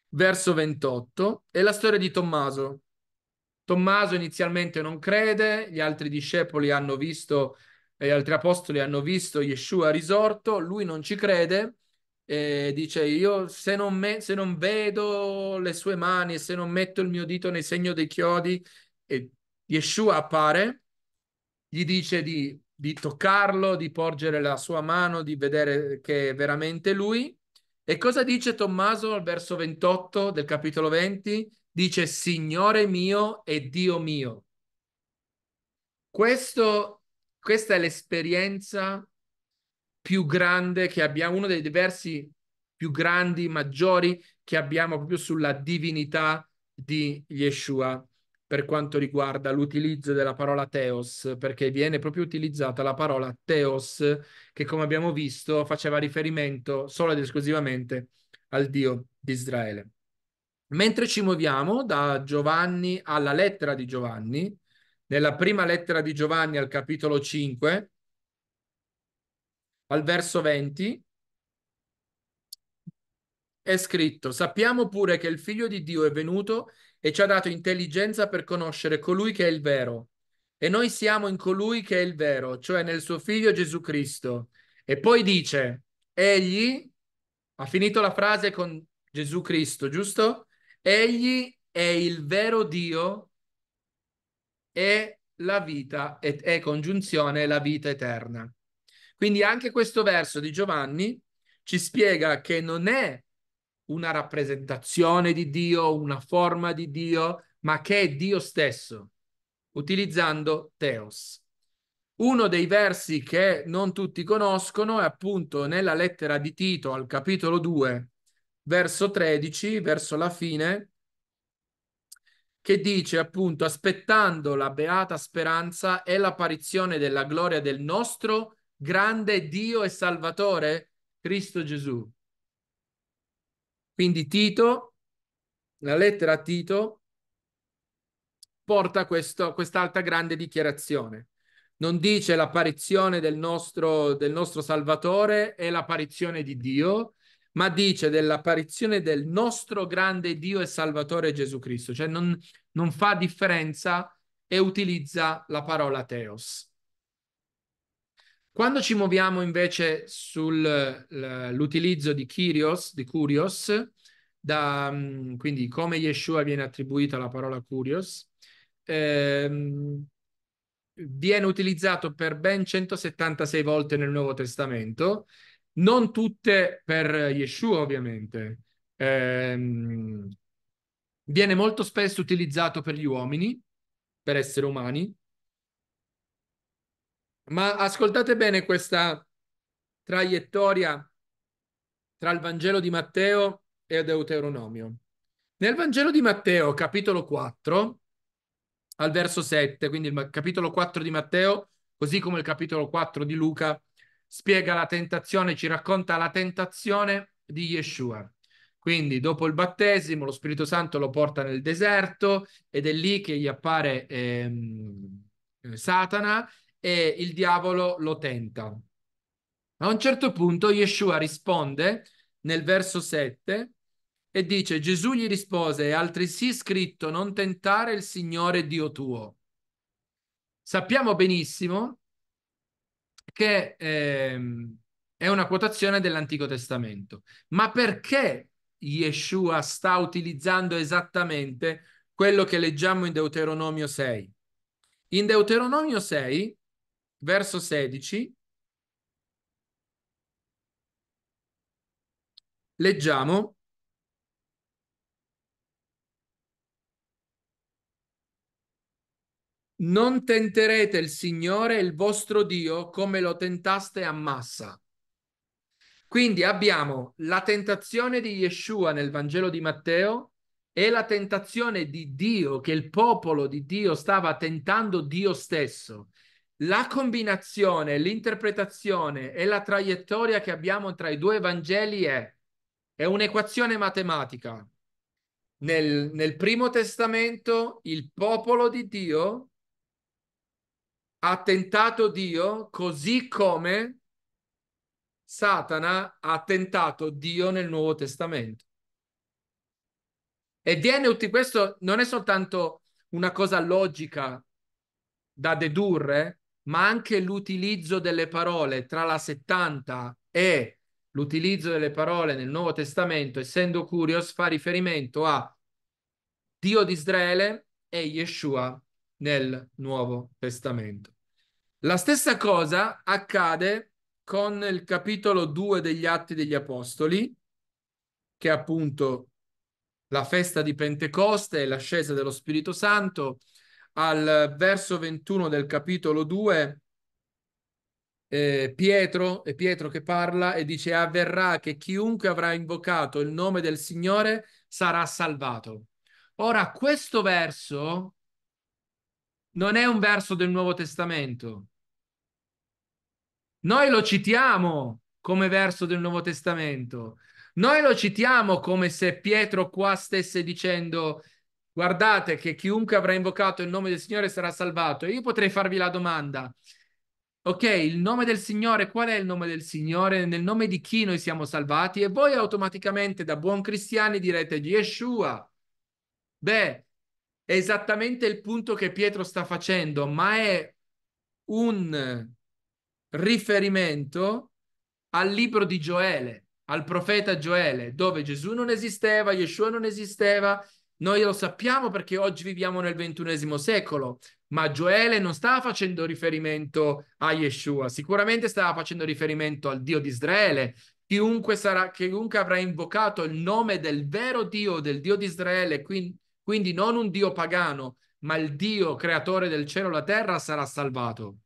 verso 28, e la storia di Tommaso. Tommaso inizialmente non crede, gli altri discepoli hanno visto, eh, gli altri apostoli hanno visto Yeshua risorto, lui non ci crede e dice io se non, me, se non vedo le sue mani e se non metto il mio dito nel segno dei chiodi, e Yeshua appare, gli dice di, di toccarlo, di porgere la sua mano, di vedere che è veramente lui. E cosa dice Tommaso al verso 28 del capitolo 20? dice Signore mio e Dio mio. Questo, questa è l'esperienza più grande che abbiamo, uno dei diversi più grandi, maggiori che abbiamo proprio sulla divinità di Yeshua per quanto riguarda l'utilizzo della parola teos, perché viene proprio utilizzata la parola teos, che come abbiamo visto faceva riferimento solo ed esclusivamente al Dio di Israele. Mentre ci muoviamo da Giovanni alla lettera di Giovanni, nella prima lettera di Giovanni al capitolo 5, al verso 20, è scritto, sappiamo pure che il figlio di Dio è venuto e ci ha dato intelligenza per conoscere colui che è il vero. E noi siamo in colui che è il vero, cioè nel suo figlio Gesù Cristo. E poi dice, egli ha finito la frase con Gesù Cristo, giusto? Egli è il vero Dio e la vita e congiunzione la vita eterna. Quindi anche questo verso di Giovanni ci spiega che non è una rappresentazione di Dio, una forma di Dio, ma che è Dio stesso, utilizzando Teos. Uno dei versi che non tutti conoscono è appunto nella lettera di Tito al capitolo 2, verso 13, verso la fine, che dice appunto aspettando la beata speranza e l'apparizione della gloria del nostro grande Dio e Salvatore Cristo Gesù. Quindi Tito, la lettera a Tito porta quest'altra grande dichiarazione. Non dice l'apparizione del nostro, del nostro Salvatore e l'apparizione di Dio, ma dice dell'apparizione del nostro grande Dio e Salvatore Gesù Cristo, cioè non, non fa differenza e utilizza la parola teos. Quando ci muoviamo invece sull'utilizzo di Kyrios, di Curios, da, mm, quindi come Yeshua viene attribuita la parola Curios, ehm, viene utilizzato per ben 176 volte nel Nuovo Testamento non tutte per Yeshua ovviamente. Eh, viene molto spesso utilizzato per gli uomini, per esseri umani, ma ascoltate bene questa traiettoria tra il Vangelo di Matteo e Deuteronomio. Nel Vangelo di Matteo, capitolo 4, al verso 7, quindi il capitolo 4 di Matteo, così come il capitolo 4 di Luca, spiega la tentazione, ci racconta la tentazione di Yeshua. Quindi dopo il battesimo lo Spirito Santo lo porta nel deserto ed è lì che gli appare ehm, eh, Satana e il diavolo lo tenta. A un certo punto Yeshua risponde nel verso 7 e dice Gesù gli rispose e altresì scritto non tentare il Signore Dio tuo. Sappiamo benissimo che ehm, è una quotazione dell'Antico Testamento. Ma perché Yeshua sta utilizzando esattamente quello che leggiamo in Deuteronomio 6? In Deuteronomio 6, verso 16, leggiamo Non tenterete il Signore, il vostro Dio, come lo tentaste a Massa. Quindi abbiamo la tentazione di Yeshua nel Vangelo di Matteo e la tentazione di Dio, che il popolo di Dio stava tentando Dio stesso. La combinazione, l'interpretazione e la traiettoria che abbiamo tra i due Vangeli è, è un'equazione matematica. Nel, nel Primo Testamento il popolo di Dio ha tentato Dio così come Satana ha tentato Dio nel Nuovo Testamento. E viene questo non è soltanto una cosa logica da dedurre, ma anche l'utilizzo delle parole tra la 70 e l'utilizzo delle parole nel Nuovo Testamento, essendo curios, fa riferimento a Dio di Israele e Yeshua nel Nuovo Testamento. La stessa cosa accade con il capitolo 2 degli Atti degli Apostoli, che è appunto la festa di Pentecoste e l'ascesa dello Spirito Santo. Al verso 21 del capitolo 2 eh, Pietro, è Pietro che parla e dice avverrà che chiunque avrà invocato il nome del Signore sarà salvato. Ora questo verso non è un verso del Nuovo Testamento. Noi lo citiamo come verso del Nuovo Testamento. Noi lo citiamo come se Pietro qua stesse dicendo guardate che chiunque avrà invocato il nome del Signore sarà salvato. E io potrei farvi la domanda. Ok, il nome del Signore, qual è il nome del Signore? Nel nome di chi noi siamo salvati? E voi automaticamente da buon cristiani direte Yeshua. Beh, è esattamente il punto che Pietro sta facendo, ma è un riferimento al libro di Gioele, al profeta Gioele, dove Gesù non esisteva, Yeshua non esisteva. Noi lo sappiamo perché oggi viviamo nel ventunesimo secolo, ma Gioele non stava facendo riferimento a Yeshua, sicuramente stava facendo riferimento al Dio di Israele. Chiunque, sarà, chiunque avrà invocato il nome del vero Dio, del Dio di Israele, quindi quindi non un Dio pagano, ma il Dio creatore del cielo e la terra sarà salvato.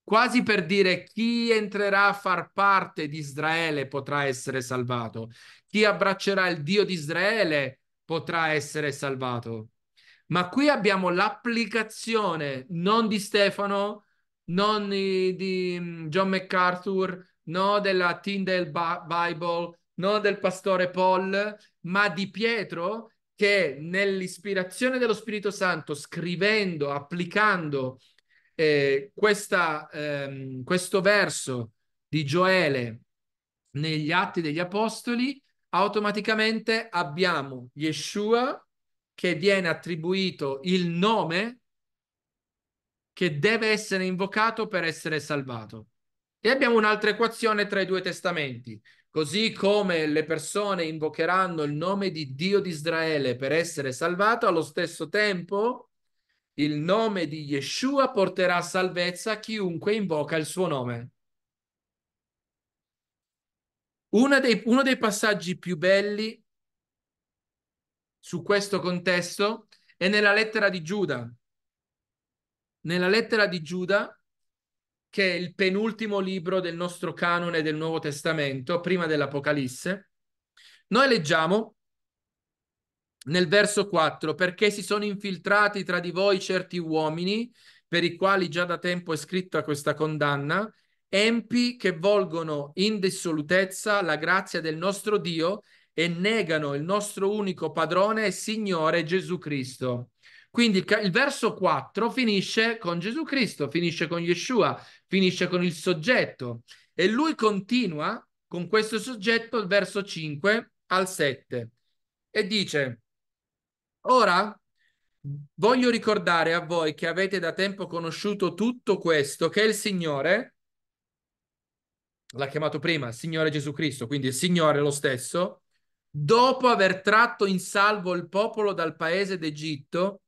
Quasi per dire chi entrerà a far parte di Israele potrà essere salvato, chi abbraccerà il Dio di Israele potrà essere salvato. Ma qui abbiamo l'applicazione non di Stefano, non di mm, John MacArthur, no della Tyndale Bible, no del pastore Paul, ma di Pietro che nell'ispirazione dello Spirito Santo, scrivendo, applicando eh, questa, ehm, questo verso di Gioele negli Atti degli Apostoli, automaticamente abbiamo Yeshua che viene attribuito il nome che deve essere invocato per essere salvato. E abbiamo un'altra equazione tra i due testamenti. Così come le persone invocheranno il nome di Dio di Israele per essere salvato, allo stesso tempo il nome di Yeshua porterà salvezza a chiunque invoca il suo nome. Dei, uno dei passaggi più belli su questo contesto è nella lettera di Giuda. Nella lettera di Giuda che è il penultimo libro del nostro canone del Nuovo Testamento, prima dell'Apocalisse, noi leggiamo nel verso 4, perché si sono infiltrati tra di voi certi uomini, per i quali già da tempo è scritta questa condanna, empi che volgono in dissolutezza la grazia del nostro Dio e negano il nostro unico padrone e Signore Gesù Cristo. Quindi il, il, verso 4 finisce con Gesù Cristo, finisce con Yeshua, finisce con il soggetto e lui continua con questo soggetto il verso 5 al 7 e dice ora voglio ricordare a voi che avete da tempo conosciuto tutto questo che il Signore l'ha chiamato prima Signore Gesù Cristo, quindi il Signore lo stesso, dopo aver tratto in salvo il popolo dal paese d'Egitto,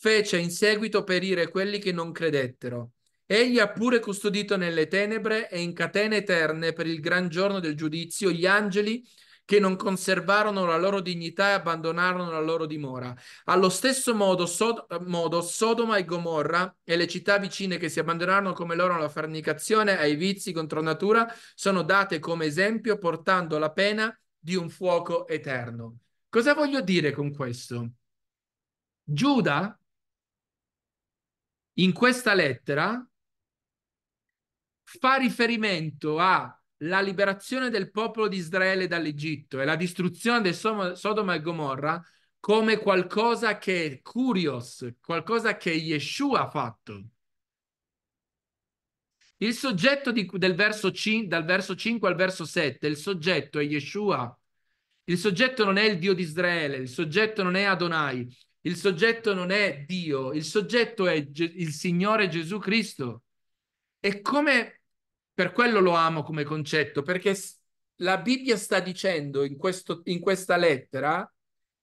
fece in seguito perire quelli che non credettero. Egli ha pure custodito nelle tenebre e in catene eterne per il gran giorno del giudizio gli angeli che non conservarono la loro dignità e abbandonarono la loro dimora. Allo stesso modo, Sod- modo, Sodoma e Gomorra e le città vicine che si abbandonarono come loro alla fornicazione, ai vizi contro natura, sono date come esempio portando la pena di un fuoco eterno. Cosa voglio dire con questo? Giuda in questa lettera fa riferimento alla liberazione del popolo di Israele dall'Egitto e la distruzione del Sodoma e Gomorra come qualcosa che è curios, qualcosa che Yeshua ha fatto. Il soggetto di, del verso 5, dal verso 5 al verso 7, il soggetto è Yeshua. Il soggetto non è il Dio di Israele, il soggetto non è Adonai, il soggetto non è Dio, il soggetto è Ge- il Signore Gesù Cristo. E come per quello lo amo come concetto, perché la Bibbia sta dicendo in, questo, in questa lettera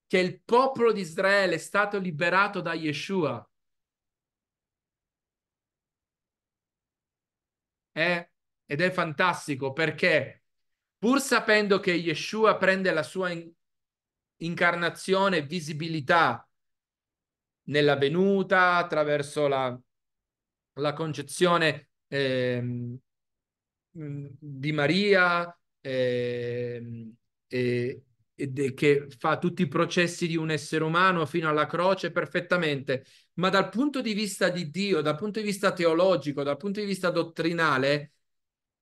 che il popolo di Israele è stato liberato da Yeshua. Eh? Ed è fantastico perché pur sapendo che Yeshua prende la sua in- incarnazione, visibilità nella venuta, attraverso la, la concezione eh, di Maria eh, eh, che fa tutti i processi di un essere umano fino alla croce perfettamente, ma dal punto di vista di Dio, dal punto di vista teologico, dal punto di vista dottrinale,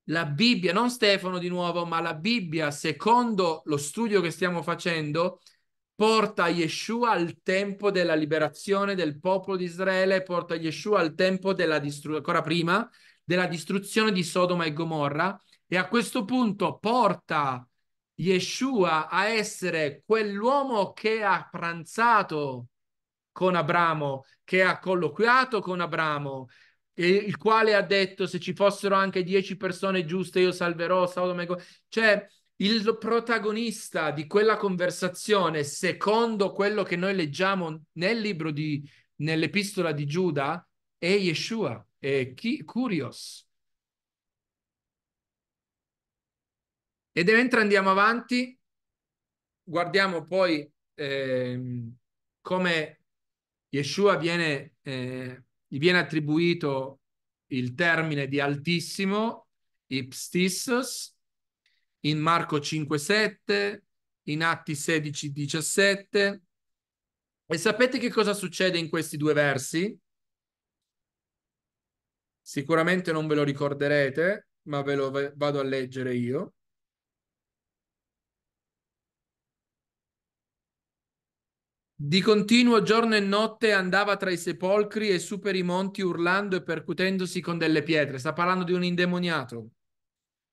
la Bibbia, non Stefano di nuovo, ma la Bibbia, secondo lo studio che stiamo facendo, porta Yeshua al tempo della liberazione del popolo di Israele, porta Yeshua al tempo della distruzione, ancora prima, della distruzione di Sodoma e Gomorra e a questo punto porta Yeshua a essere quell'uomo che ha pranzato con Abramo, che ha colloquiato con Abramo, il quale ha detto se ci fossero anche dieci persone giuste io salverò Sodoma e Gomorra. Cioè, il protagonista di quella conversazione, secondo quello che noi leggiamo nel libro di, nell'epistola di Giuda, è Yeshua, è chi, Curios. Ed mentre andiamo avanti, guardiamo poi eh, come Yeshua viene, eh, gli viene attribuito il termine di altissimo, ipstissos, in Marco 5,7, in Atti 16,17. E sapete che cosa succede in questi due versi? Sicuramente non ve lo ricorderete, ma ve lo vado a leggere io. Di continuo giorno e notte andava tra i sepolcri e su per i monti urlando e percutendosi con delle pietre. Sta parlando di un indemoniato.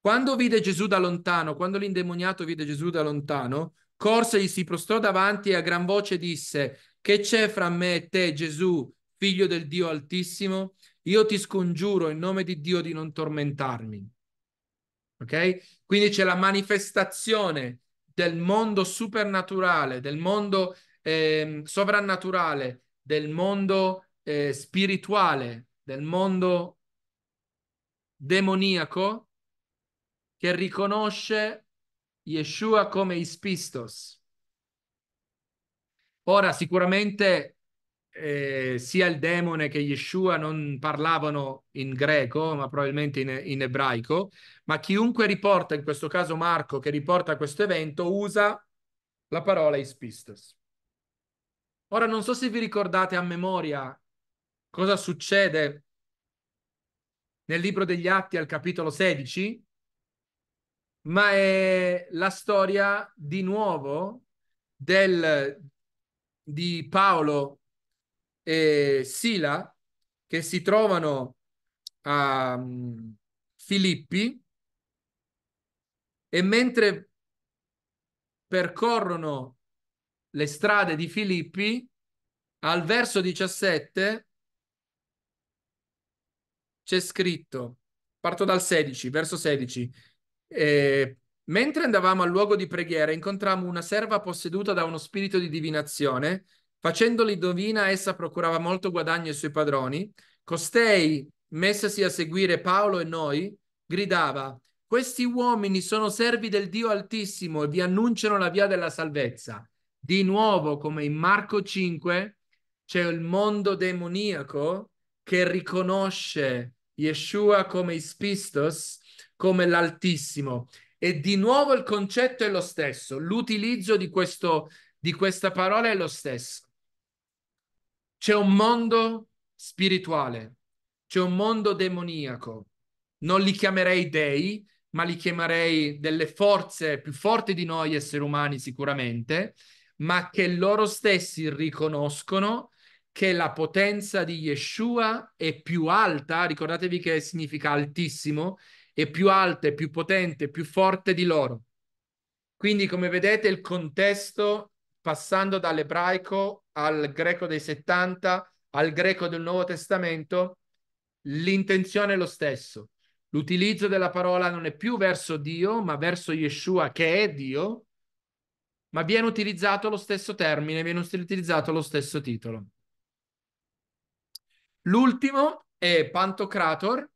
Quando vide Gesù da lontano, quando l'indemoniato vide Gesù da lontano, corse gli si prostrò davanti e a gran voce disse: Che c'è fra me e te, Gesù, figlio del Dio Altissimo? Io ti scongiuro in nome di Dio di non tormentarmi. Ok? Quindi c'è la manifestazione del mondo supernaturale, del mondo eh, sovrannaturale, del mondo eh, spirituale, del mondo demoniaco che riconosce Yeshua come Ispistos. Ora, sicuramente eh, sia il demone che Yeshua non parlavano in greco, ma probabilmente in, in ebraico, ma chiunque riporta, in questo caso Marco, che riporta questo evento, usa la parola Ispistos. Ora, non so se vi ricordate a memoria cosa succede nel libro degli Atti al capitolo 16, ma è la storia di nuovo del, di Paolo e Sila che si trovano a mm, Filippi e mentre percorrono le strade di Filippi, al verso 17 c'è scritto, parto dal 16, verso 16, eh, mentre andavamo al luogo di preghiera, incontrammo una serva posseduta da uno spirito di divinazione. Facendoli dovina, essa procurava molto guadagno ai suoi padroni. Costei, messasi a seguire Paolo e noi, gridava: Questi uomini sono servi del Dio Altissimo e vi annunciano la via della salvezza. Di nuovo, come in Marco 5, c'è il mondo demoniaco che riconosce Yeshua come Ispistos come l'Altissimo. E di nuovo il concetto è lo stesso, l'utilizzo di, questo, di questa parola è lo stesso. C'è un mondo spirituale, c'è un mondo demoniaco. Non li chiamerei dei, ma li chiamerei delle forze più forti di noi esseri umani sicuramente, ma che loro stessi riconoscono che la potenza di Yeshua è più alta, ricordatevi che significa altissimo, è più alta, è più potente, è più forte di loro. Quindi, come vedete, il contesto, passando dall'ebraico al greco dei 70, al greco del Nuovo Testamento, l'intenzione è lo stesso. L'utilizzo della parola non è più verso Dio, ma verso Yeshua, che è Dio, ma viene utilizzato lo stesso termine, viene utilizzato lo stesso titolo. L'ultimo è Pantocrator,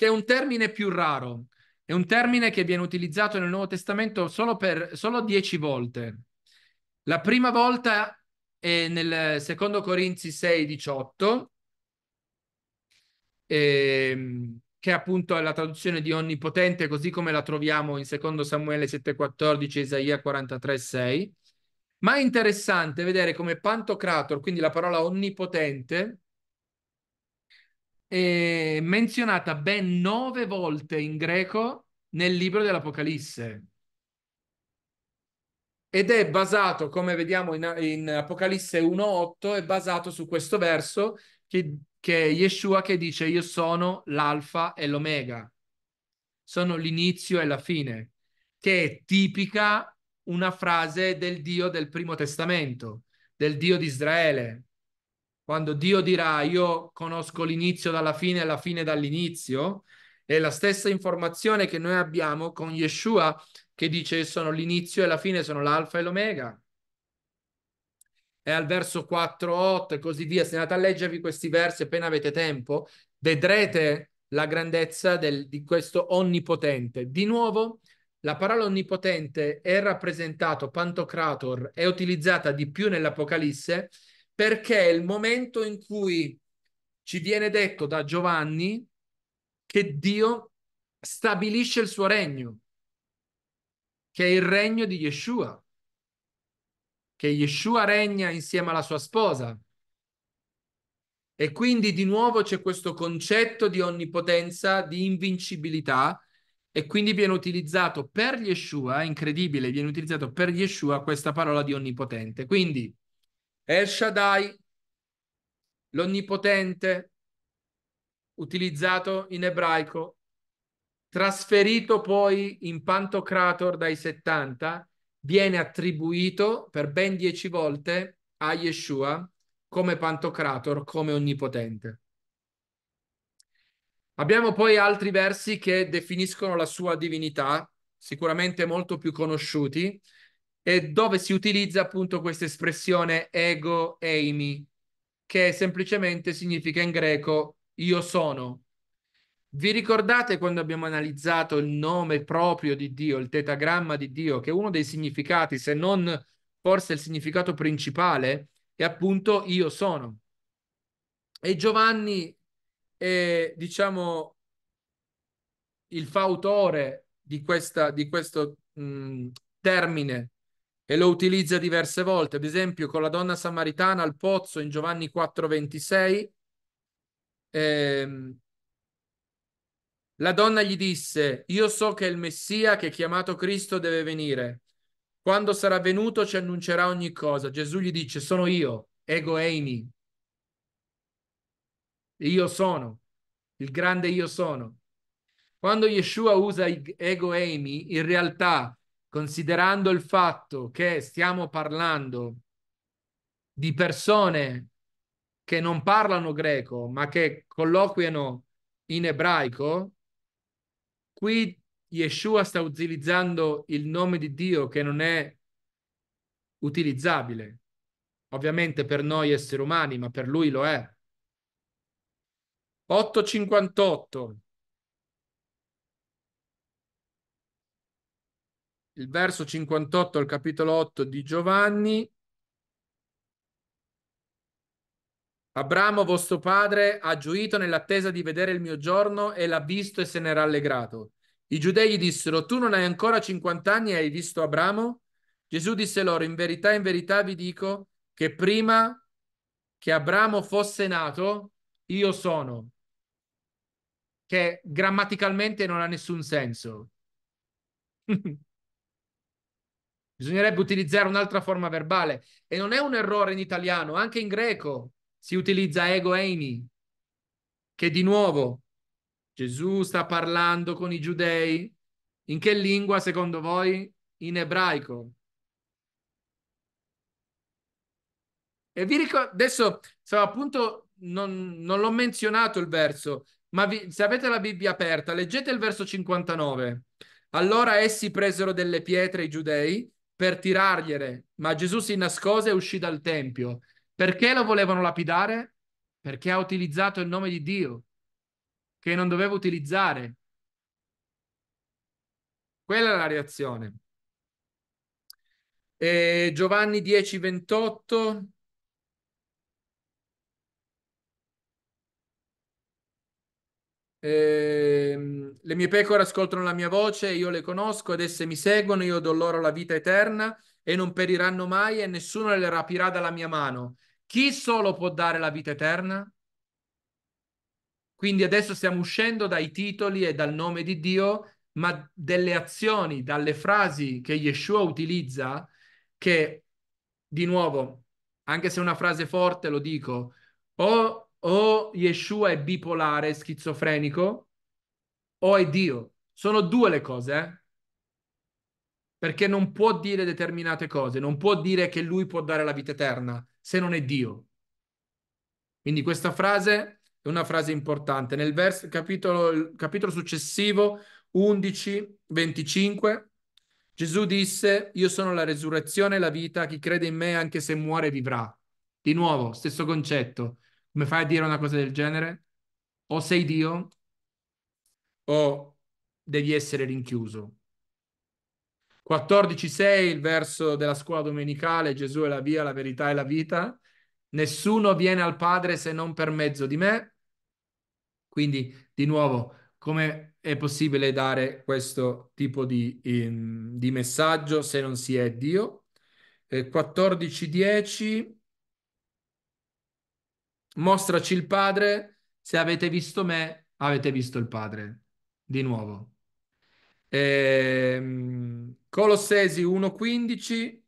che è un termine più raro, è un termine che viene utilizzato nel Nuovo Testamento solo, per, solo dieci volte. La prima volta è nel secondo Corinzi 6, 18, ehm, che appunto è la traduzione di onnipotente, così come la troviamo in secondo Samuele 7, 14, Isaia 43, 6. Ma è interessante vedere come Pantocrator, quindi la parola onnipotente, è menzionata ben nove volte in greco nel libro dell'Apocalisse. Ed è basato, come vediamo in, in Apocalisse 1.8, è basato su questo verso che, che è Yeshua che dice io sono l'alfa e l'omega, sono l'inizio e la fine, che è tipica una frase del Dio del Primo Testamento, del Dio di Israele, quando Dio dirà io conosco l'inizio dalla fine e la fine dall'inizio, è la stessa informazione che noi abbiamo con Yeshua che dice sono l'inizio e la fine, sono l'alfa e l'omega. E al verso 4, 8 e così via, se andate a leggervi questi versi appena avete tempo, vedrete la grandezza del, di questo onnipotente. Di nuovo, la parola onnipotente è rappresentata, pantocrator, è utilizzata di più nell'Apocalisse perché è il momento in cui ci viene detto da Giovanni che Dio stabilisce il suo regno, che è il regno di Yeshua, che Yeshua regna insieme alla sua sposa. E quindi di nuovo c'è questo concetto di onnipotenza, di invincibilità, e quindi viene utilizzato per Yeshua, incredibile, viene utilizzato per Yeshua questa parola di onnipotente. Quindi El Shaddai, l'onnipotente, utilizzato in ebraico, trasferito poi in Pantocrator dai 70, viene attribuito per ben dieci volte a Yeshua come Pantocrator, come onnipotente. Abbiamo poi altri versi che definiscono la sua divinità, sicuramente molto più conosciuti, e dove si utilizza appunto questa espressione ego eimi, che semplicemente significa in greco io sono. Vi ricordate quando abbiamo analizzato il nome proprio di Dio, il tetagramma di Dio, che uno dei significati, se non forse il significato principale, è appunto io sono. E Giovanni è, diciamo, il fautore di, questa, di questo mh, termine e lo utilizza diverse volte, ad esempio con la donna samaritana al pozzo in Giovanni 4:26. Ehm, la donna gli disse, io so che il Messia che è chiamato Cristo deve venire. Quando sarà venuto ci annuncerà ogni cosa. Gesù gli dice, sono io, ego eimi. Io sono, il grande io sono. Quando Yeshua usa ego eimi, in realtà considerando il fatto che stiamo parlando di persone che non parlano greco, ma che colloquiano in ebraico, qui Yeshua sta utilizzando il nome di Dio che non è utilizzabile, ovviamente per noi esseri umani, ma per lui lo è. 858 il verso 58 al capitolo 8 di Giovanni. Abramo, vostro padre, ha giuito nell'attesa di vedere il mio giorno e l'ha visto e se n'è rallegrato. I giudei gli dissero, tu non hai ancora 50 anni e hai visto Abramo? Gesù disse loro, in verità, in verità vi dico che prima che Abramo fosse nato, io sono, che grammaticalmente non ha nessun senso. Bisognerebbe utilizzare un'altra forma verbale e non è un errore in italiano, anche in greco si utilizza ego eimi, che di nuovo Gesù sta parlando con i giudei. In che lingua secondo voi? In ebraico. E vi ricordo, adesso stavo appunto, non, non l'ho menzionato il verso, ma vi, se avete la Bibbia aperta, leggete il verso 59. Allora essi presero delle pietre i giudei per tirargliele, ma Gesù si nascose e uscì dal Tempio. Perché lo volevano lapidare? Perché ha utilizzato il nome di Dio, che non doveva utilizzare. Quella è la reazione. E Giovanni 10, 28. Eh, le mie pecore ascoltano la mia voce, io le conosco ed esse mi seguono, io do loro la vita eterna e non periranno mai e nessuno le rapirà dalla mia mano. Chi solo può dare la vita eterna? Quindi adesso stiamo uscendo dai titoli e dal nome di Dio, ma delle azioni, dalle frasi che Yeshua utilizza, che di nuovo, anche se è una frase forte, lo dico, o oh, o Yeshua è bipolare, schizofrenico, o è Dio. Sono due le cose, eh? perché non può dire determinate cose, non può dire che lui può dare la vita eterna se non è Dio. Quindi questa frase è una frase importante. Nel verso, capitolo, capitolo successivo 11, 25, Gesù disse, io sono la resurrezione e la vita, chi crede in me anche se muore vivrà. Di nuovo, stesso concetto. Come fai a dire una cosa del genere? O sei Dio o devi essere rinchiuso. 14.6, il verso della scuola domenicale, Gesù è la via, la verità e la vita. Nessuno viene al Padre se non per mezzo di me. Quindi, di nuovo, come è possibile dare questo tipo di, in, ehm, di messaggio se non si è Dio? Eh, 14.10, mostraci il Padre, se avete visto me, avete visto il Padre. Di nuovo. E, ehm, Colossesi 1.15,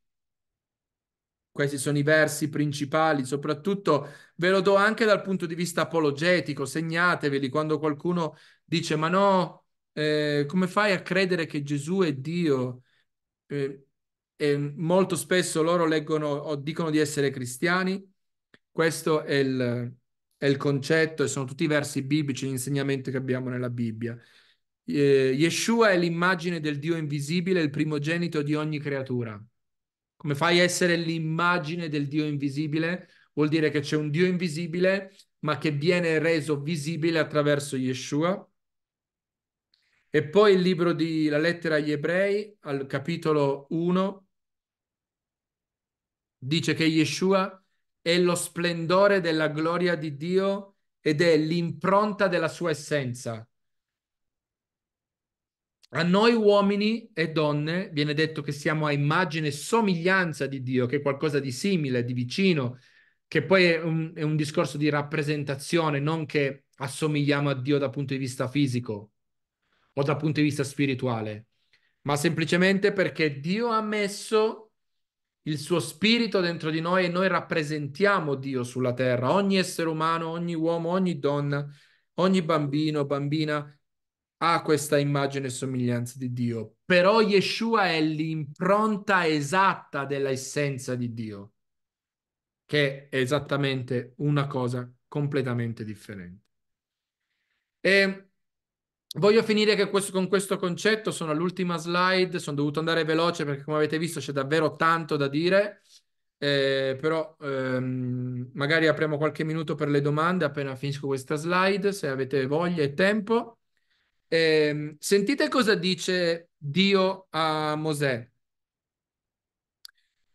questi sono i versi principali, soprattutto ve lo do anche dal punto di vista apologetico, segnateveli quando qualcuno dice ma no, eh, come fai a credere che Gesù è Dio? Eh, molto spesso loro leggono o dicono di essere cristiani, questo è il, è il concetto e sono tutti i versi biblici, gli insegnamenti che abbiamo nella Bibbia. Eh, Yeshua è l'immagine del Dio invisibile, il primogenito di ogni creatura. Come fai a essere l'immagine del Dio invisibile? Vuol dire che c'è un Dio invisibile, ma che viene reso visibile attraverso Yeshua. E poi il libro di la lettera agli ebrei, al capitolo 1, dice che Yeshua è lo splendore della gloria di Dio ed è l'impronta della sua essenza. A noi uomini e donne viene detto che siamo a immagine e somiglianza di Dio, che è qualcosa di simile, di vicino, che poi è un, è un discorso di rappresentazione, non che assomigliamo a Dio dal punto di vista fisico o dal punto di vista spirituale, ma semplicemente perché Dio ha messo il suo spirito dentro di noi e noi rappresentiamo Dio sulla terra. Ogni essere umano, ogni uomo, ogni donna, ogni bambino, bambina ha questa immagine e somiglianza di Dio. Però Yeshua è l'impronta esatta dell'essenza di Dio, che è esattamente una cosa completamente differente. E Voglio finire questo, con questo concetto, sono all'ultima slide, sono dovuto andare veloce perché come avete visto c'è davvero tanto da dire, eh, però ehm, magari apriamo qualche minuto per le domande appena finisco questa slide, se avete voglia e tempo. Eh, sentite cosa dice Dio a Mosè.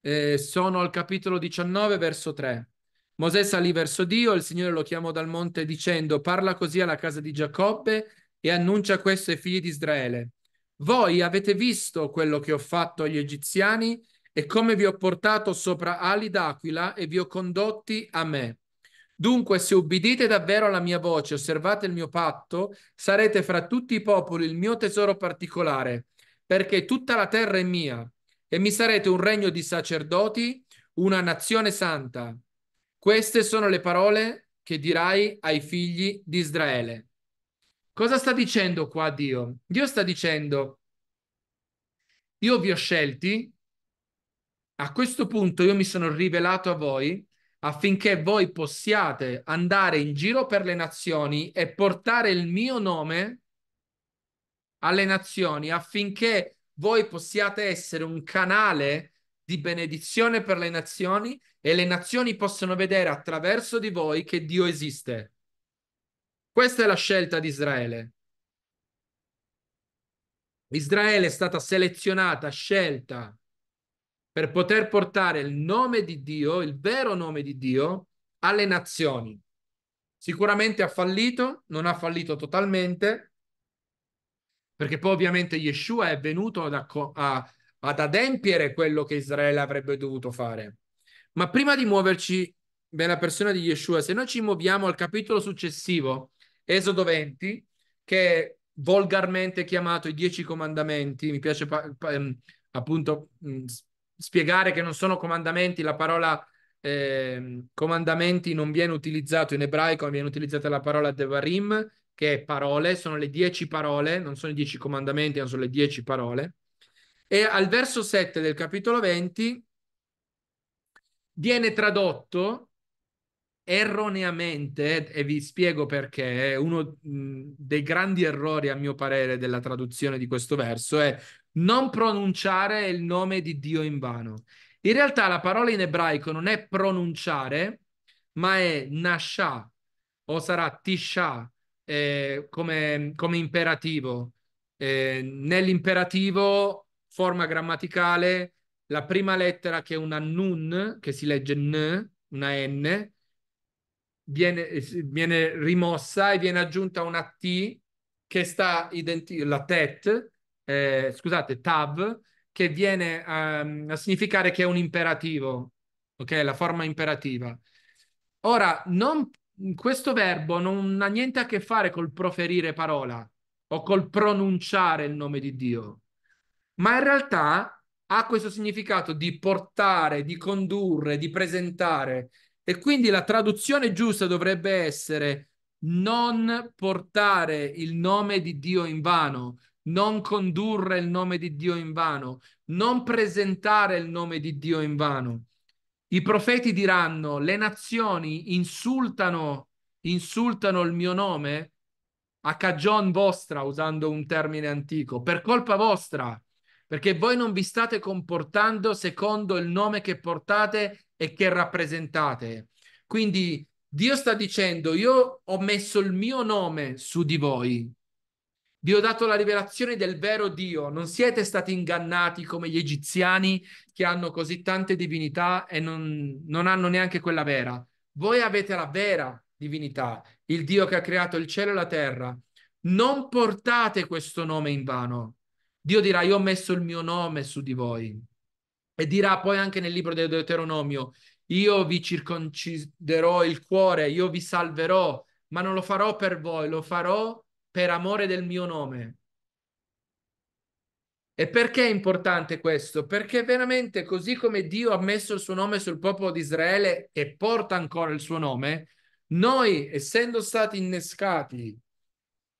Eh, sono al capitolo 19, verso 3. Mosè salì verso Dio, il Signore lo chiamò dal monte dicendo, parla così alla casa di Giacobbe e annuncia questo ai figli di Israele. Voi avete visto quello che ho fatto agli egiziani e come vi ho portato sopra ali d'aquila e vi ho condotti a me. Dunque, se ubbidite davvero alla mia voce, osservate il mio patto, sarete fra tutti i popoli il mio tesoro particolare, perché tutta la terra è mia, e mi sarete un regno di sacerdoti, una nazione santa. Queste sono le parole che dirai ai figli di Israele. Cosa sta dicendo qua Dio? Dio sta dicendo, io vi ho scelti, a questo punto io mi sono rivelato a voi affinché voi possiate andare in giro per le nazioni e portare il mio nome alle nazioni affinché voi possiate essere un canale di benedizione per le nazioni e le nazioni possono vedere attraverso di voi che Dio esiste. Questa è la scelta di Israele. Israele è stata selezionata, scelta per poter portare il nome di Dio, il vero nome di Dio, alle nazioni. Sicuramente ha fallito, non ha fallito totalmente, perché poi ovviamente Yeshua è venuto ad, a, ad adempiere quello che Israele avrebbe dovuto fare. Ma prima di muoverci nella persona di Yeshua, se noi ci muoviamo al capitolo successivo, Esodo 20, che è volgarmente chiamato i dieci comandamenti, mi piace pa- pa- ehm, appunto mh, spiegare che non sono comandamenti, la parola eh, comandamenti non viene utilizzata in ebraico, ma viene utilizzata la parola devarim, che è parole, sono le dieci parole, non sono i dieci comandamenti, ma sono le dieci parole. E al verso 7 del capitolo 20 viene tradotto erroneamente, e vi spiego perché, uno dei grandi errori, a mio parere, della traduzione di questo verso è non pronunciare il nome di Dio in vano. In realtà la parola in ebraico non è pronunciare, ma è nasha o sarà tisha eh, come, come, imperativo. Eh, nell'imperativo, forma grammaticale, la prima lettera che è una nun, che si legge n, una n, viene, eh, viene rimossa e viene aggiunta una T che sta identi- la TET, eh, scusate, TAV, che viene um, a significare che è un imperativo, ok? La forma imperativa. Ora, non, questo verbo non ha niente a che fare col proferire parola o col pronunciare il nome di Dio, ma in realtà ha questo significato di portare, di condurre, di presentare. E quindi la traduzione giusta dovrebbe essere non portare il nome di Dio in vano, non condurre il nome di Dio in vano, non presentare il nome di Dio in vano. I profeti diranno, le nazioni insultano, insultano il mio nome a cagion vostra, usando un termine antico, per colpa vostra, perché voi non vi state comportando secondo il nome che portate e che rappresentate. Quindi Dio sta dicendo, io ho messo il mio nome su di voi, vi ho dato la rivelazione del vero Dio, non siete stati ingannati come gli egiziani che hanno così tante divinità e non, non hanno neanche quella vera. Voi avete la vera divinità, il Dio che ha creato il cielo e la terra. Non portate questo nome in vano. Dio dirà, io ho messo il mio nome su di voi. E dirà poi anche nel libro del Deuteronomio, io vi circonciderò il cuore, io vi salverò, ma non lo farò per voi, lo farò per amore del mio nome. E perché è importante questo? Perché veramente così come Dio ha messo il suo nome sul popolo di Israele e porta ancora il suo nome, noi essendo stati innescati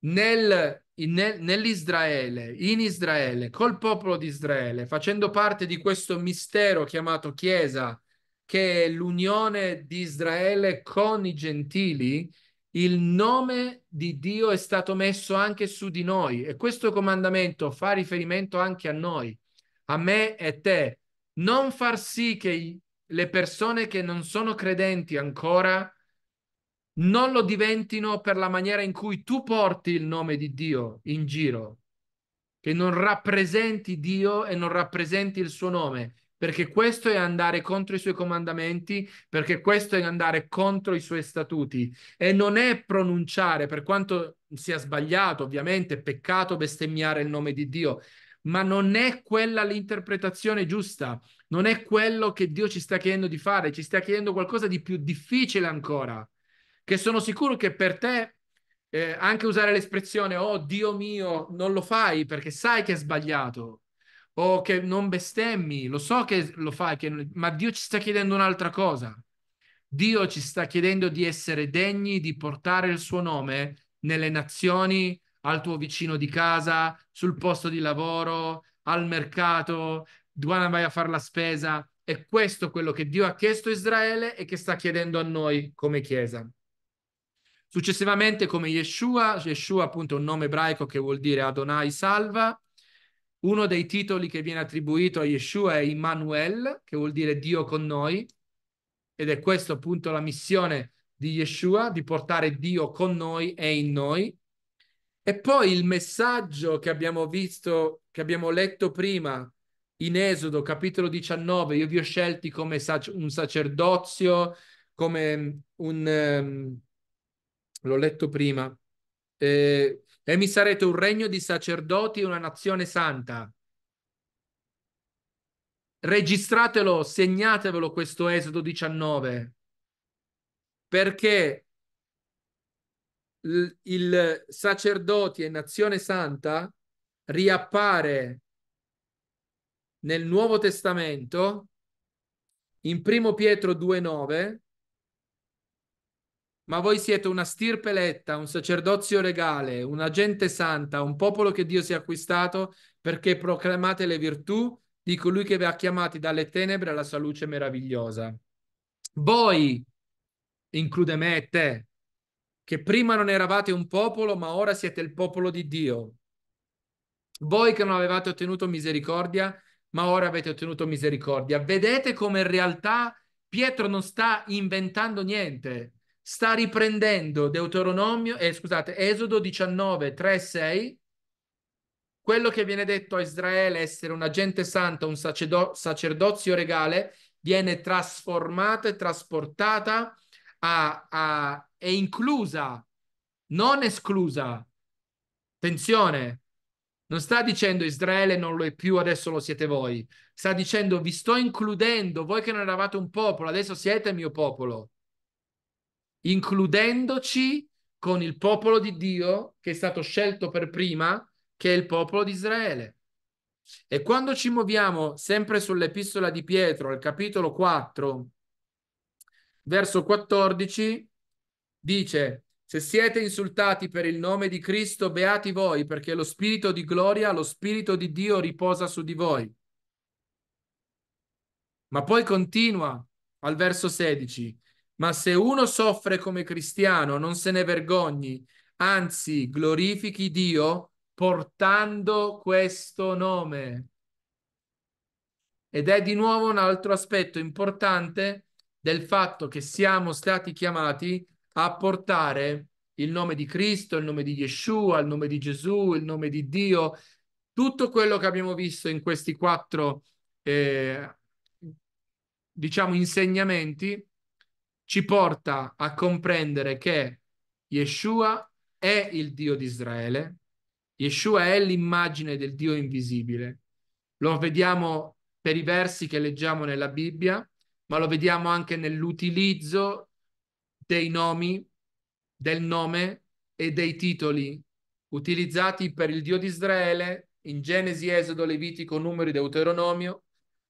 nel nel, nell'Israele, in Israele, col popolo di Israele, facendo parte di questo mistero chiamato Chiesa, che è l'unione di Israele con i gentili, il nome di Dio è stato messo anche su di noi e questo comandamento fa riferimento anche a noi, a me e te. Non far sì che le persone che non sono credenti ancora non lo diventino per la maniera in cui tu porti il nome di Dio in giro, che non rappresenti Dio e non rappresenti il suo nome, perché questo è andare contro i suoi comandamenti, perché questo è andare contro i suoi statuti e non è pronunciare, per quanto sia sbagliato, ovviamente, peccato bestemmiare il nome di Dio, ma non è quella l'interpretazione giusta, non è quello che Dio ci sta chiedendo di fare, ci sta chiedendo qualcosa di più difficile ancora che sono sicuro che per te eh, anche usare l'espressione oh Dio mio non lo fai perché sai che è sbagliato o che non bestemmi, lo so che lo fai, che... ma Dio ci sta chiedendo un'altra cosa. Dio ci sta chiedendo di essere degni di portare il suo nome nelle nazioni, al tuo vicino di casa, sul posto di lavoro, al mercato, quando vai a fare la spesa. È questo quello che Dio ha chiesto a Israele e che sta chiedendo a noi come Chiesa. Successivamente come Yeshua, Yeshua appunto è un nome ebraico che vuol dire Adonai salva, uno dei titoli che viene attribuito a Yeshua è Immanuel, che vuol dire Dio con noi, ed è questa appunto la missione di Yeshua, di portare Dio con noi e in noi. E poi il messaggio che abbiamo visto, che abbiamo letto prima in Esodo, capitolo 19, io vi ho scelti come sac- un sacerdozio, come un... Um, l'ho letto prima, eh, e mi sarete un regno di sacerdoti e una nazione santa. Registratelo, segnatevelo questo Esodo 19, perché il, il sacerdoti e nazione santa riappare nel Nuovo Testamento in 1 Pietro 2,9 ma voi siete una stirpe eletta, un sacerdozio regale, una gente santa, un popolo che Dio si è acquistato perché proclamate le virtù di colui che vi ha chiamati dalle tenebre alla sua luce meravigliosa. Voi, include me e te, che prima non eravate un popolo, ma ora siete il popolo di Dio. Voi che non avevate ottenuto misericordia, ma ora avete ottenuto misericordia. Vedete come in realtà Pietro non sta inventando niente sta riprendendo Deuteronomio, eh, scusate, Esodo 19, 3, 6, quello che viene detto a Israele essere un agente santo, un sacerdo- sacerdozio regale, viene trasformata e trasportata a, a, e inclusa, non esclusa. Attenzione, non sta dicendo Israele non lo è più, adesso lo siete voi. Sta dicendo vi sto includendo, voi che non eravate un popolo, adesso siete il mio popolo includendoci con il popolo di Dio che è stato scelto per prima, che è il popolo di Israele. E quando ci muoviamo sempre sull'epistola di Pietro, al capitolo 4, verso 14, dice, se siete insultati per il nome di Cristo, beati voi, perché lo spirito di gloria, lo spirito di Dio riposa su di voi. Ma poi continua al verso 16. Ma se uno soffre come cristiano, non se ne vergogni, anzi glorifichi Dio portando questo nome. Ed è di nuovo un altro aspetto importante del fatto che siamo stati chiamati a portare il nome di Cristo, il nome di Yeshua, il nome di Gesù, il nome di Dio, tutto quello che abbiamo visto in questi quattro, eh, diciamo, insegnamenti ci porta a comprendere che Yeshua è il Dio di Israele, Yeshua è l'immagine del Dio invisibile. Lo vediamo per i versi che leggiamo nella Bibbia, ma lo vediamo anche nell'utilizzo dei nomi, del nome e dei titoli utilizzati per il Dio di Israele in Genesi, Esodo, Levitico, Numeri, Deuteronomio,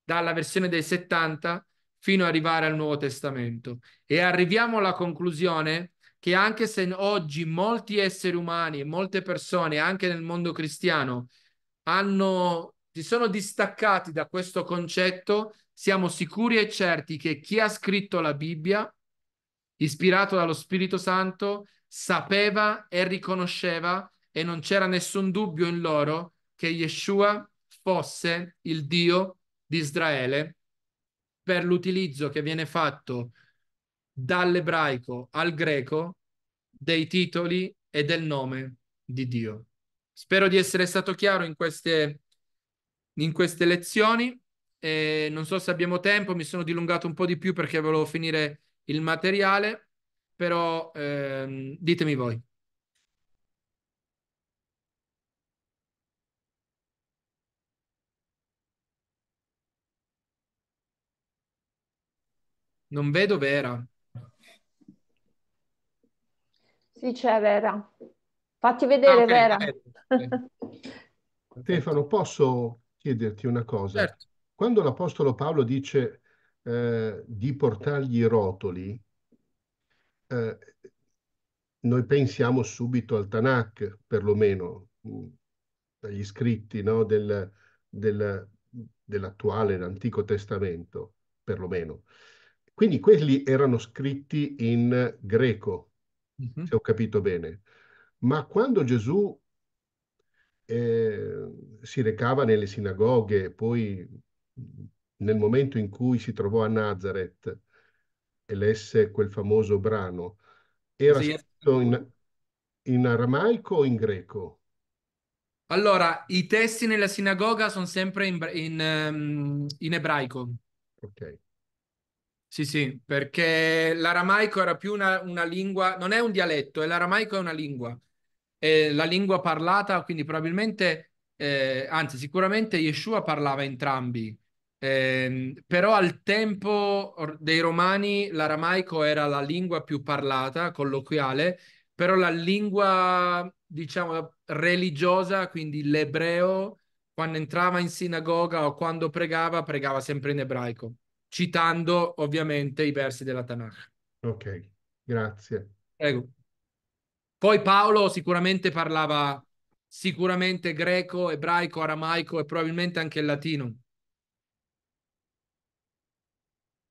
dalla versione dei 70 fino ad arrivare al Nuovo Testamento. E arriviamo alla conclusione che anche se oggi molti esseri umani e molte persone, anche nel mondo cristiano, hanno, si sono distaccati da questo concetto, siamo sicuri e certi che chi ha scritto la Bibbia, ispirato dallo Spirito Santo, sapeva e riconosceva e non c'era nessun dubbio in loro che Yeshua fosse il Dio di Israele per l'utilizzo che viene fatto dall'ebraico al greco dei titoli e del nome di Dio. Spero di essere stato chiaro in queste, in queste lezioni. Eh, non so se abbiamo tempo, mi sono dilungato un po' di più perché volevo finire il materiale, però ehm, ditemi voi. Non vedo Vera. Sì, c'è Vera. Fatti vedere ah, okay, Vera. Okay. Stefano, posso chiederti una cosa? Certo. Quando l'Apostolo Paolo dice eh, di portargli i rotoli, eh, noi pensiamo subito al Tanakh, perlomeno, agli scritti no? del, del, dell'attuale, dell'Antico Testamento, perlomeno. Quindi quelli erano scritti in greco, uh-huh. se ho capito bene. Ma quando Gesù eh, si recava nelle sinagoghe, poi nel momento in cui si trovò a Nazareth e lesse quel famoso brano, era sì, scritto in, in aramaico o in greco? Allora, i testi nella sinagoga sono sempre in, in, ehm, in ebraico. Ok. Sì, sì, perché l'aramaico era più una, una lingua, non è un dialetto, è eh, l'aramaico è una lingua, è la lingua parlata, quindi probabilmente, eh, anzi sicuramente Yeshua parlava entrambi, eh, però al tempo dei romani l'aramaico era la lingua più parlata, colloquiale, però la lingua, diciamo, religiosa, quindi l'ebreo, quando entrava in sinagoga o quando pregava, pregava sempre in ebraico citando ovviamente i versi della Tanakh. Ok, grazie. Prego. Poi Paolo sicuramente parlava sicuramente greco, ebraico, aramaico e probabilmente anche il latino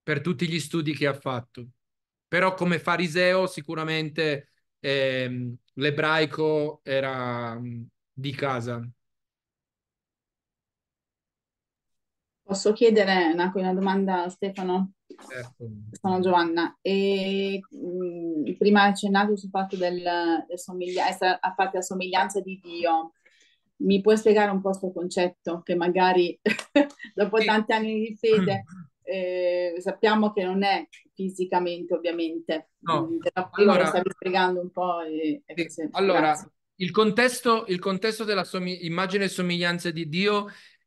per tutti gli studi che ha fatto. Però come fariseo sicuramente ehm, l'ebraico era mh, di casa. Posso chiedere una, una domanda Stefano? Certo. Sono Giovanna. E, mh, mm, prima accennato sul fatto del, del somiglianza, eh, essere a parte la somiglianza di Dio. Mi puoi spiegare un po' questo concetto che magari dopo tanti anni di fede mm. eh, sappiamo che non è fisicamente ovviamente. No. Però mm, prima allora, stavi spiegando un po'. E, e sì. allora, il contesto, il contesto, della somi- immagine e somiglianza di Dio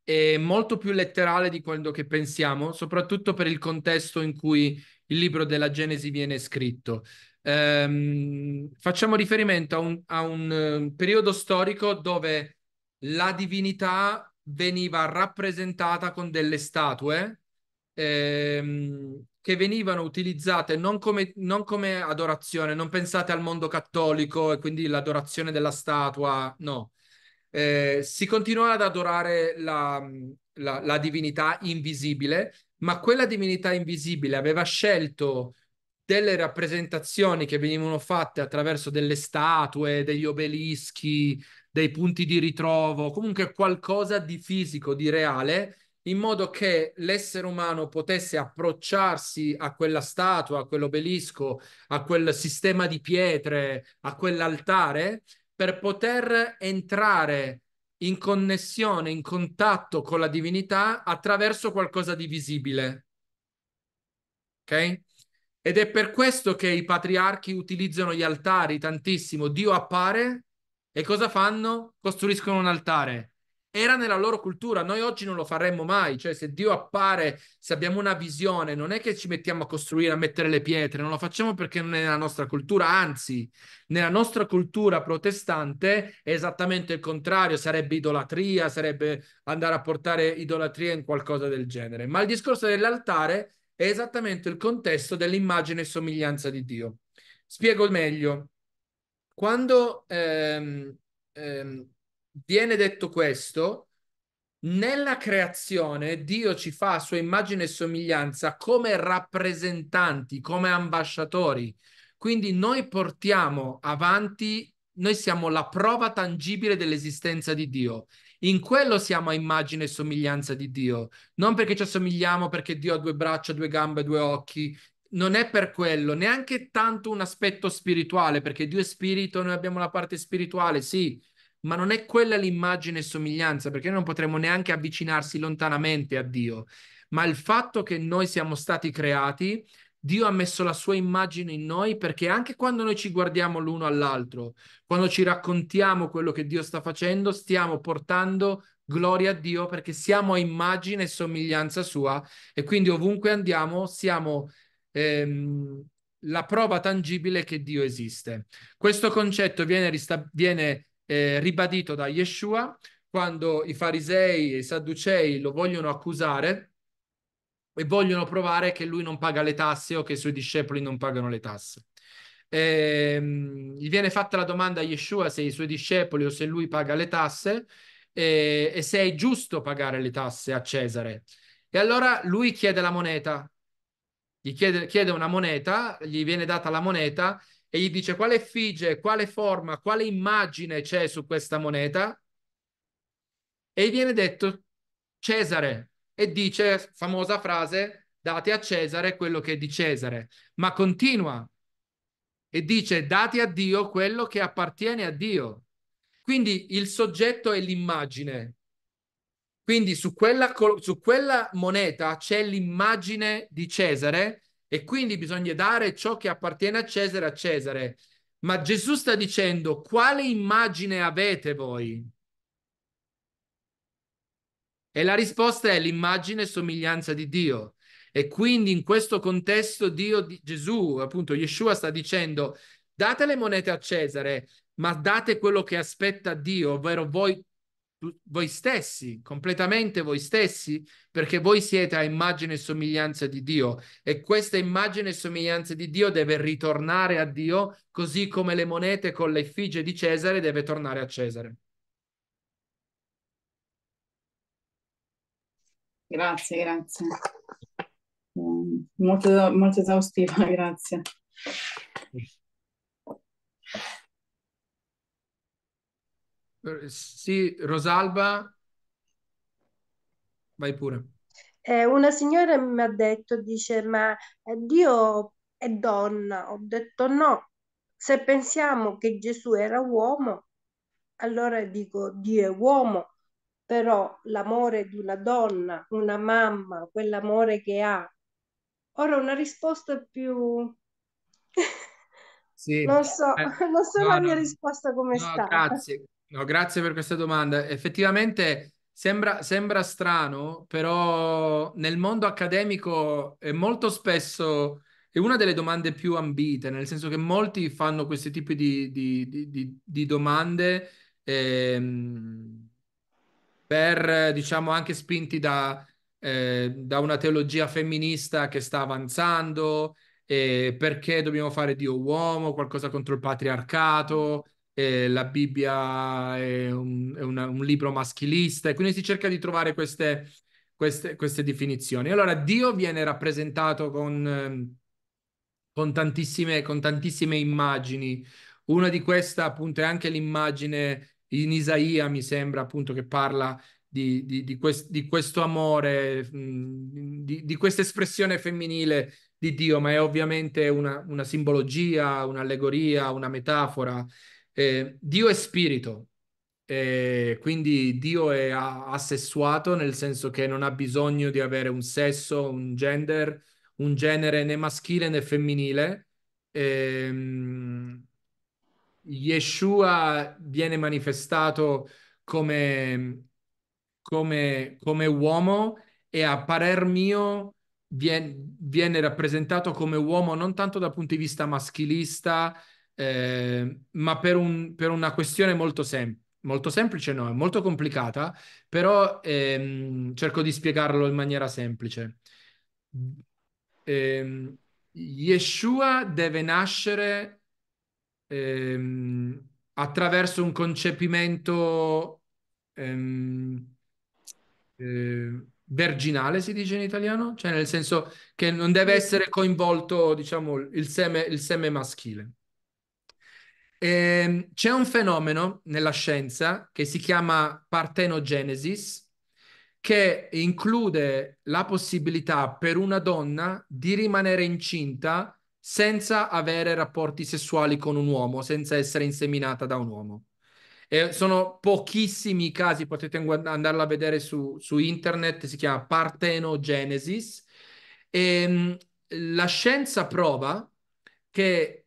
è molto più letterale di quello che pensiamo, soprattutto per il contesto in cui il libro della Genesi viene scritto. Ehm, facciamo riferimento a un, a un ehm, periodo storico dove la divinità veniva rappresentata con delle statue ehm, che venivano utilizzate non come, non come adorazione, non pensate al mondo cattolico e quindi l'adorazione della statua, no, eh, si continua ad adorare la, la, la, divinità invisibile, ma quella divinità invisibile aveva scelto delle rappresentazioni che venivano fatte attraverso delle statue, degli obelischi, dei punti di ritrovo, comunque qualcosa di fisico, di reale, in modo che l'essere umano potesse approcciarsi a quella statua, a quell'obelisco, a quel sistema di pietre, a quell'altare per poter entrare in connessione, in contatto con la divinità attraverso qualcosa di visibile. Ok? Ed è per questo che i patriarchi utilizzano gli altari tantissimo. Dio appare e cosa fanno? Costruiscono un altare era nella loro cultura. Noi oggi non lo faremmo mai, cioè se Dio appare, se abbiamo una visione, non è che ci mettiamo a costruire, a mettere le pietre, non lo facciamo perché non è nella nostra cultura, anzi, nella nostra cultura protestante è esattamente il contrario, sarebbe idolatria, sarebbe andare a portare idolatria in qualcosa del genere. Ma il discorso dell'altare è esattamente il contesto dell'immagine e somiglianza di Dio. Spiego meglio. Quando ehm, ehm, viene detto questo, nella creazione Dio ci fa a sua immagine e somiglianza come rappresentanti, come ambasciatori. Quindi noi portiamo avanti, noi siamo la prova tangibile dell'esistenza di Dio. In quello siamo a immagine e somiglianza di Dio. Non perché ci assomigliamo, perché Dio ha due braccia, due gambe, due occhi. Non è per quello, neanche tanto un aspetto spirituale, perché Dio è spirito, noi abbiamo la parte spirituale, sì, ma non è quella l'immagine e somiglianza, perché non potremmo neanche avvicinarsi lontanamente a Dio, ma il fatto che noi siamo stati creati, Dio ha messo la sua immagine in noi perché anche quando noi ci guardiamo l'uno all'altro, quando ci raccontiamo quello che Dio sta facendo, stiamo portando gloria a Dio perché siamo a immagine e somiglianza sua e quindi ovunque andiamo siamo ehm, la prova tangibile che Dio esiste. Questo concetto viene, rista- viene eh, ribadito da Yeshua quando i farisei e i sadducei lo vogliono accusare e vogliono provare che lui non paga le tasse o che i suoi discepoli non pagano le tasse. E, ehm, gli viene fatta la domanda a Yeshua se i suoi discepoli o se lui paga le tasse e, e se è giusto pagare le tasse a Cesare. E allora lui chiede la moneta, gli chiede, chiede una moneta, gli viene data la moneta e gli dice quale effigie, quale forma, quale immagine c'è su questa moneta e gli viene detto Cesare e dice famosa frase date a Cesare quello che è di Cesare, ma continua e dice date a Dio quello che appartiene a Dio. Quindi il soggetto è l'immagine. Quindi su quella, su quella moneta c'è l'immagine di Cesare e quindi bisogna dare ciò che appartiene a Cesare a Cesare. Ma Gesù sta dicendo quale immagine avete voi? E la risposta è l'immagine e somiglianza di Dio. E quindi in questo contesto Dio, Gesù, appunto Yeshua sta dicendo date le monete a Cesare, ma date quello che aspetta Dio, ovvero voi voi stessi, completamente voi stessi, perché voi siete a immagine e somiglianza di Dio e questa immagine e somiglianza di Dio deve ritornare a Dio, così come le monete con l'effigie di Cesare deve tornare a Cesare. Grazie, grazie. Ehm, molto, molto esaustiva, grazie. Eh, sì, Rosalba, vai pure. Eh, una signora mi ha detto, dice, ma eh, Dio è donna. Ho detto no. Se pensiamo che Gesù era uomo, allora dico Dio è uomo, però l'amore di una donna, una mamma, quell'amore che ha. Ora una risposta più... Sì. non so, eh, non so no, la mia no, risposta come no, sta. Grazie, No, grazie per questa domanda. Effettivamente sembra, sembra strano, però nel mondo accademico è molto spesso è una delle domande più ambite, nel senso che molti fanno questi tipi di, di, di, di domande ehm, per, diciamo, anche spinti da, eh, da, una teologia femminista che sta avanzando, eh, perché dobbiamo fare Dio uomo, qualcosa contro il patriarcato, eh, la Bibbia è, un, è una, un, libro maschilista e quindi si cerca di trovare queste, queste, queste definizioni. Allora Dio viene rappresentato con, ehm, con, tantissime, con tantissime immagini. Una di queste appunto è anche l'immagine in Isaia, mi sembra appunto che parla di, di, di, quest, di questo amore, di, questa espressione femminile di Dio, ma è ovviamente una, una simbologia, un'allegoria, una metafora. Eh, Dio è spirito, eh, quindi Dio è assessuato nel senso che non ha bisogno di avere un sesso, un gender, un genere né maschile né femminile. Eh, Yeshua viene manifestato come, come, come uomo e a parer mio viene, viene rappresentato come uomo non tanto dal punto di vista maschilista Ehm, ma per, un, per, una questione molto, sem- molto semplice, no, è molto complicata, però ehm, cerco di spiegarlo in maniera semplice. Eh, Yeshua deve nascere ehm, attraverso un concepimento ehm, eh, verginale, si dice in italiano, cioè nel senso che non deve essere coinvolto, diciamo, il seme, il seme maschile. Eh, c'è un fenomeno nella scienza che si chiama partenogenesis, che include la possibilità per una donna di rimanere incinta senza avere rapporti sessuali con un uomo, senza essere inseminata da un uomo. E sono pochissimi i casi, potete andarla a vedere su, su internet, si chiama partenogenesis. E, ehm, la scienza prova che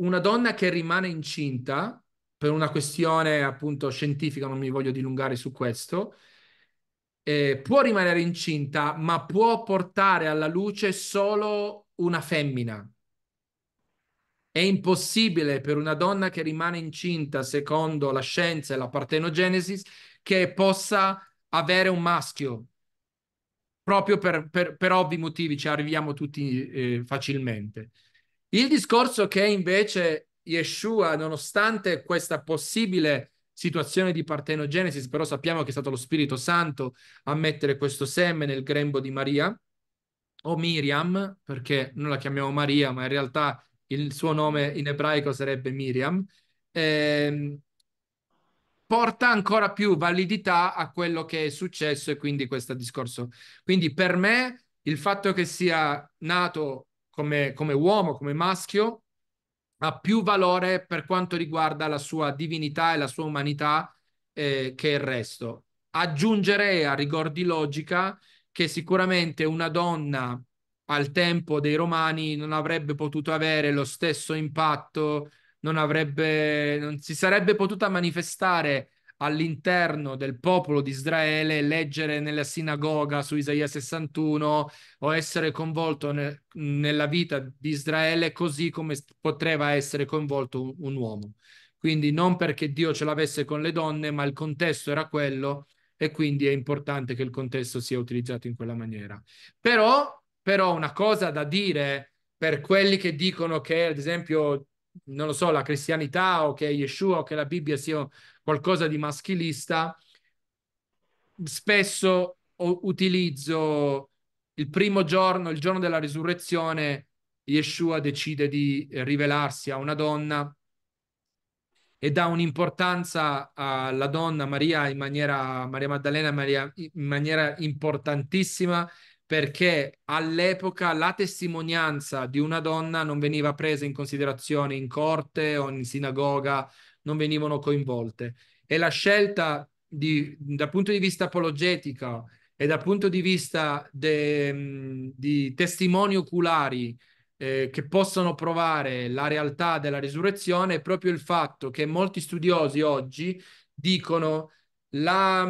una donna che rimane incinta per una questione appunto scientifica, non mi voglio dilungare su questo, eh, può rimanere incinta, ma può portare alla luce solo una femmina. È impossibile per una donna che rimane incinta, secondo la scienza e la partenogenesi, che possa avere un maschio, proprio per, per, per ovvi motivi, ci arriviamo tutti eh, facilmente. Il discorso che invece Yeshua, nonostante questa possibile situazione di partenogenesis, però sappiamo che è stato lo Spirito Santo a mettere questo seme nel grembo di Maria, o Miriam, perché noi la chiamiamo Maria, ma in realtà il suo nome in ebraico sarebbe Miriam, ehm, porta ancora più validità a quello che è successo e quindi questo discorso. Quindi per me il fatto che sia nato come, come uomo, come maschio, ha più valore per quanto riguarda la sua divinità e la sua umanità eh, che il resto. Aggiungerei a rigor di logica che sicuramente una donna al tempo dei romani non avrebbe potuto avere lo stesso impatto, non avrebbe, non si sarebbe potuta manifestare all'interno del popolo di Israele, leggere nella sinagoga su Isaia 61 o essere coinvolto ne- nella vita di Israele così come potrebbe essere coinvolto un-, un uomo. Quindi non perché Dio ce l'avesse con le donne, ma il contesto era quello e quindi è importante che il contesto sia utilizzato in quella maniera. Però, però una cosa da dire per quelli che dicono che, ad esempio, non lo so, la cristianità o che Yeshua o che la Bibbia sia qualcosa di maschilista, spesso utilizzo il primo giorno, il giorno della risurrezione, Yeshua decide di rivelarsi a una donna e dà un'importanza alla donna Maria in maniera, Maria Maddalena Maria, in maniera importantissima perché all'epoca la testimonianza di una donna non veniva presa in considerazione in corte o in sinagoga, non venivano coinvolte. E la scelta di, dal punto di vista apologetico e dal punto di vista de, di testimoni oculari eh, che possono provare la realtà della risurrezione è proprio il fatto che molti studiosi oggi dicono la,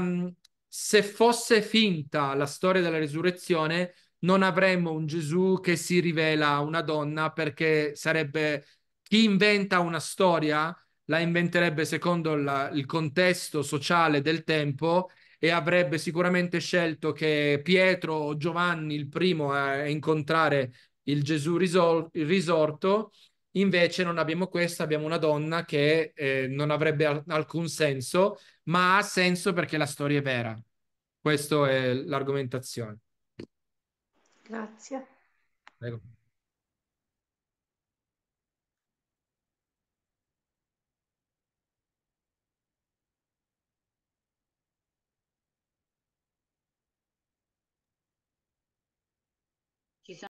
se fosse finta la storia della risurrezione, non avremmo un Gesù che si rivela a una donna perché sarebbe chi inventa una storia la inventerebbe secondo la, il contesto sociale del tempo e avrebbe sicuramente scelto che Pietro o Giovanni il primo a incontrare il Gesù risol- risorto Invece non abbiamo questo, abbiamo una donna che eh, non avrebbe al- alcun senso, ma ha senso perché la storia è vera. Questa è l'argomentazione. Grazie. Prego.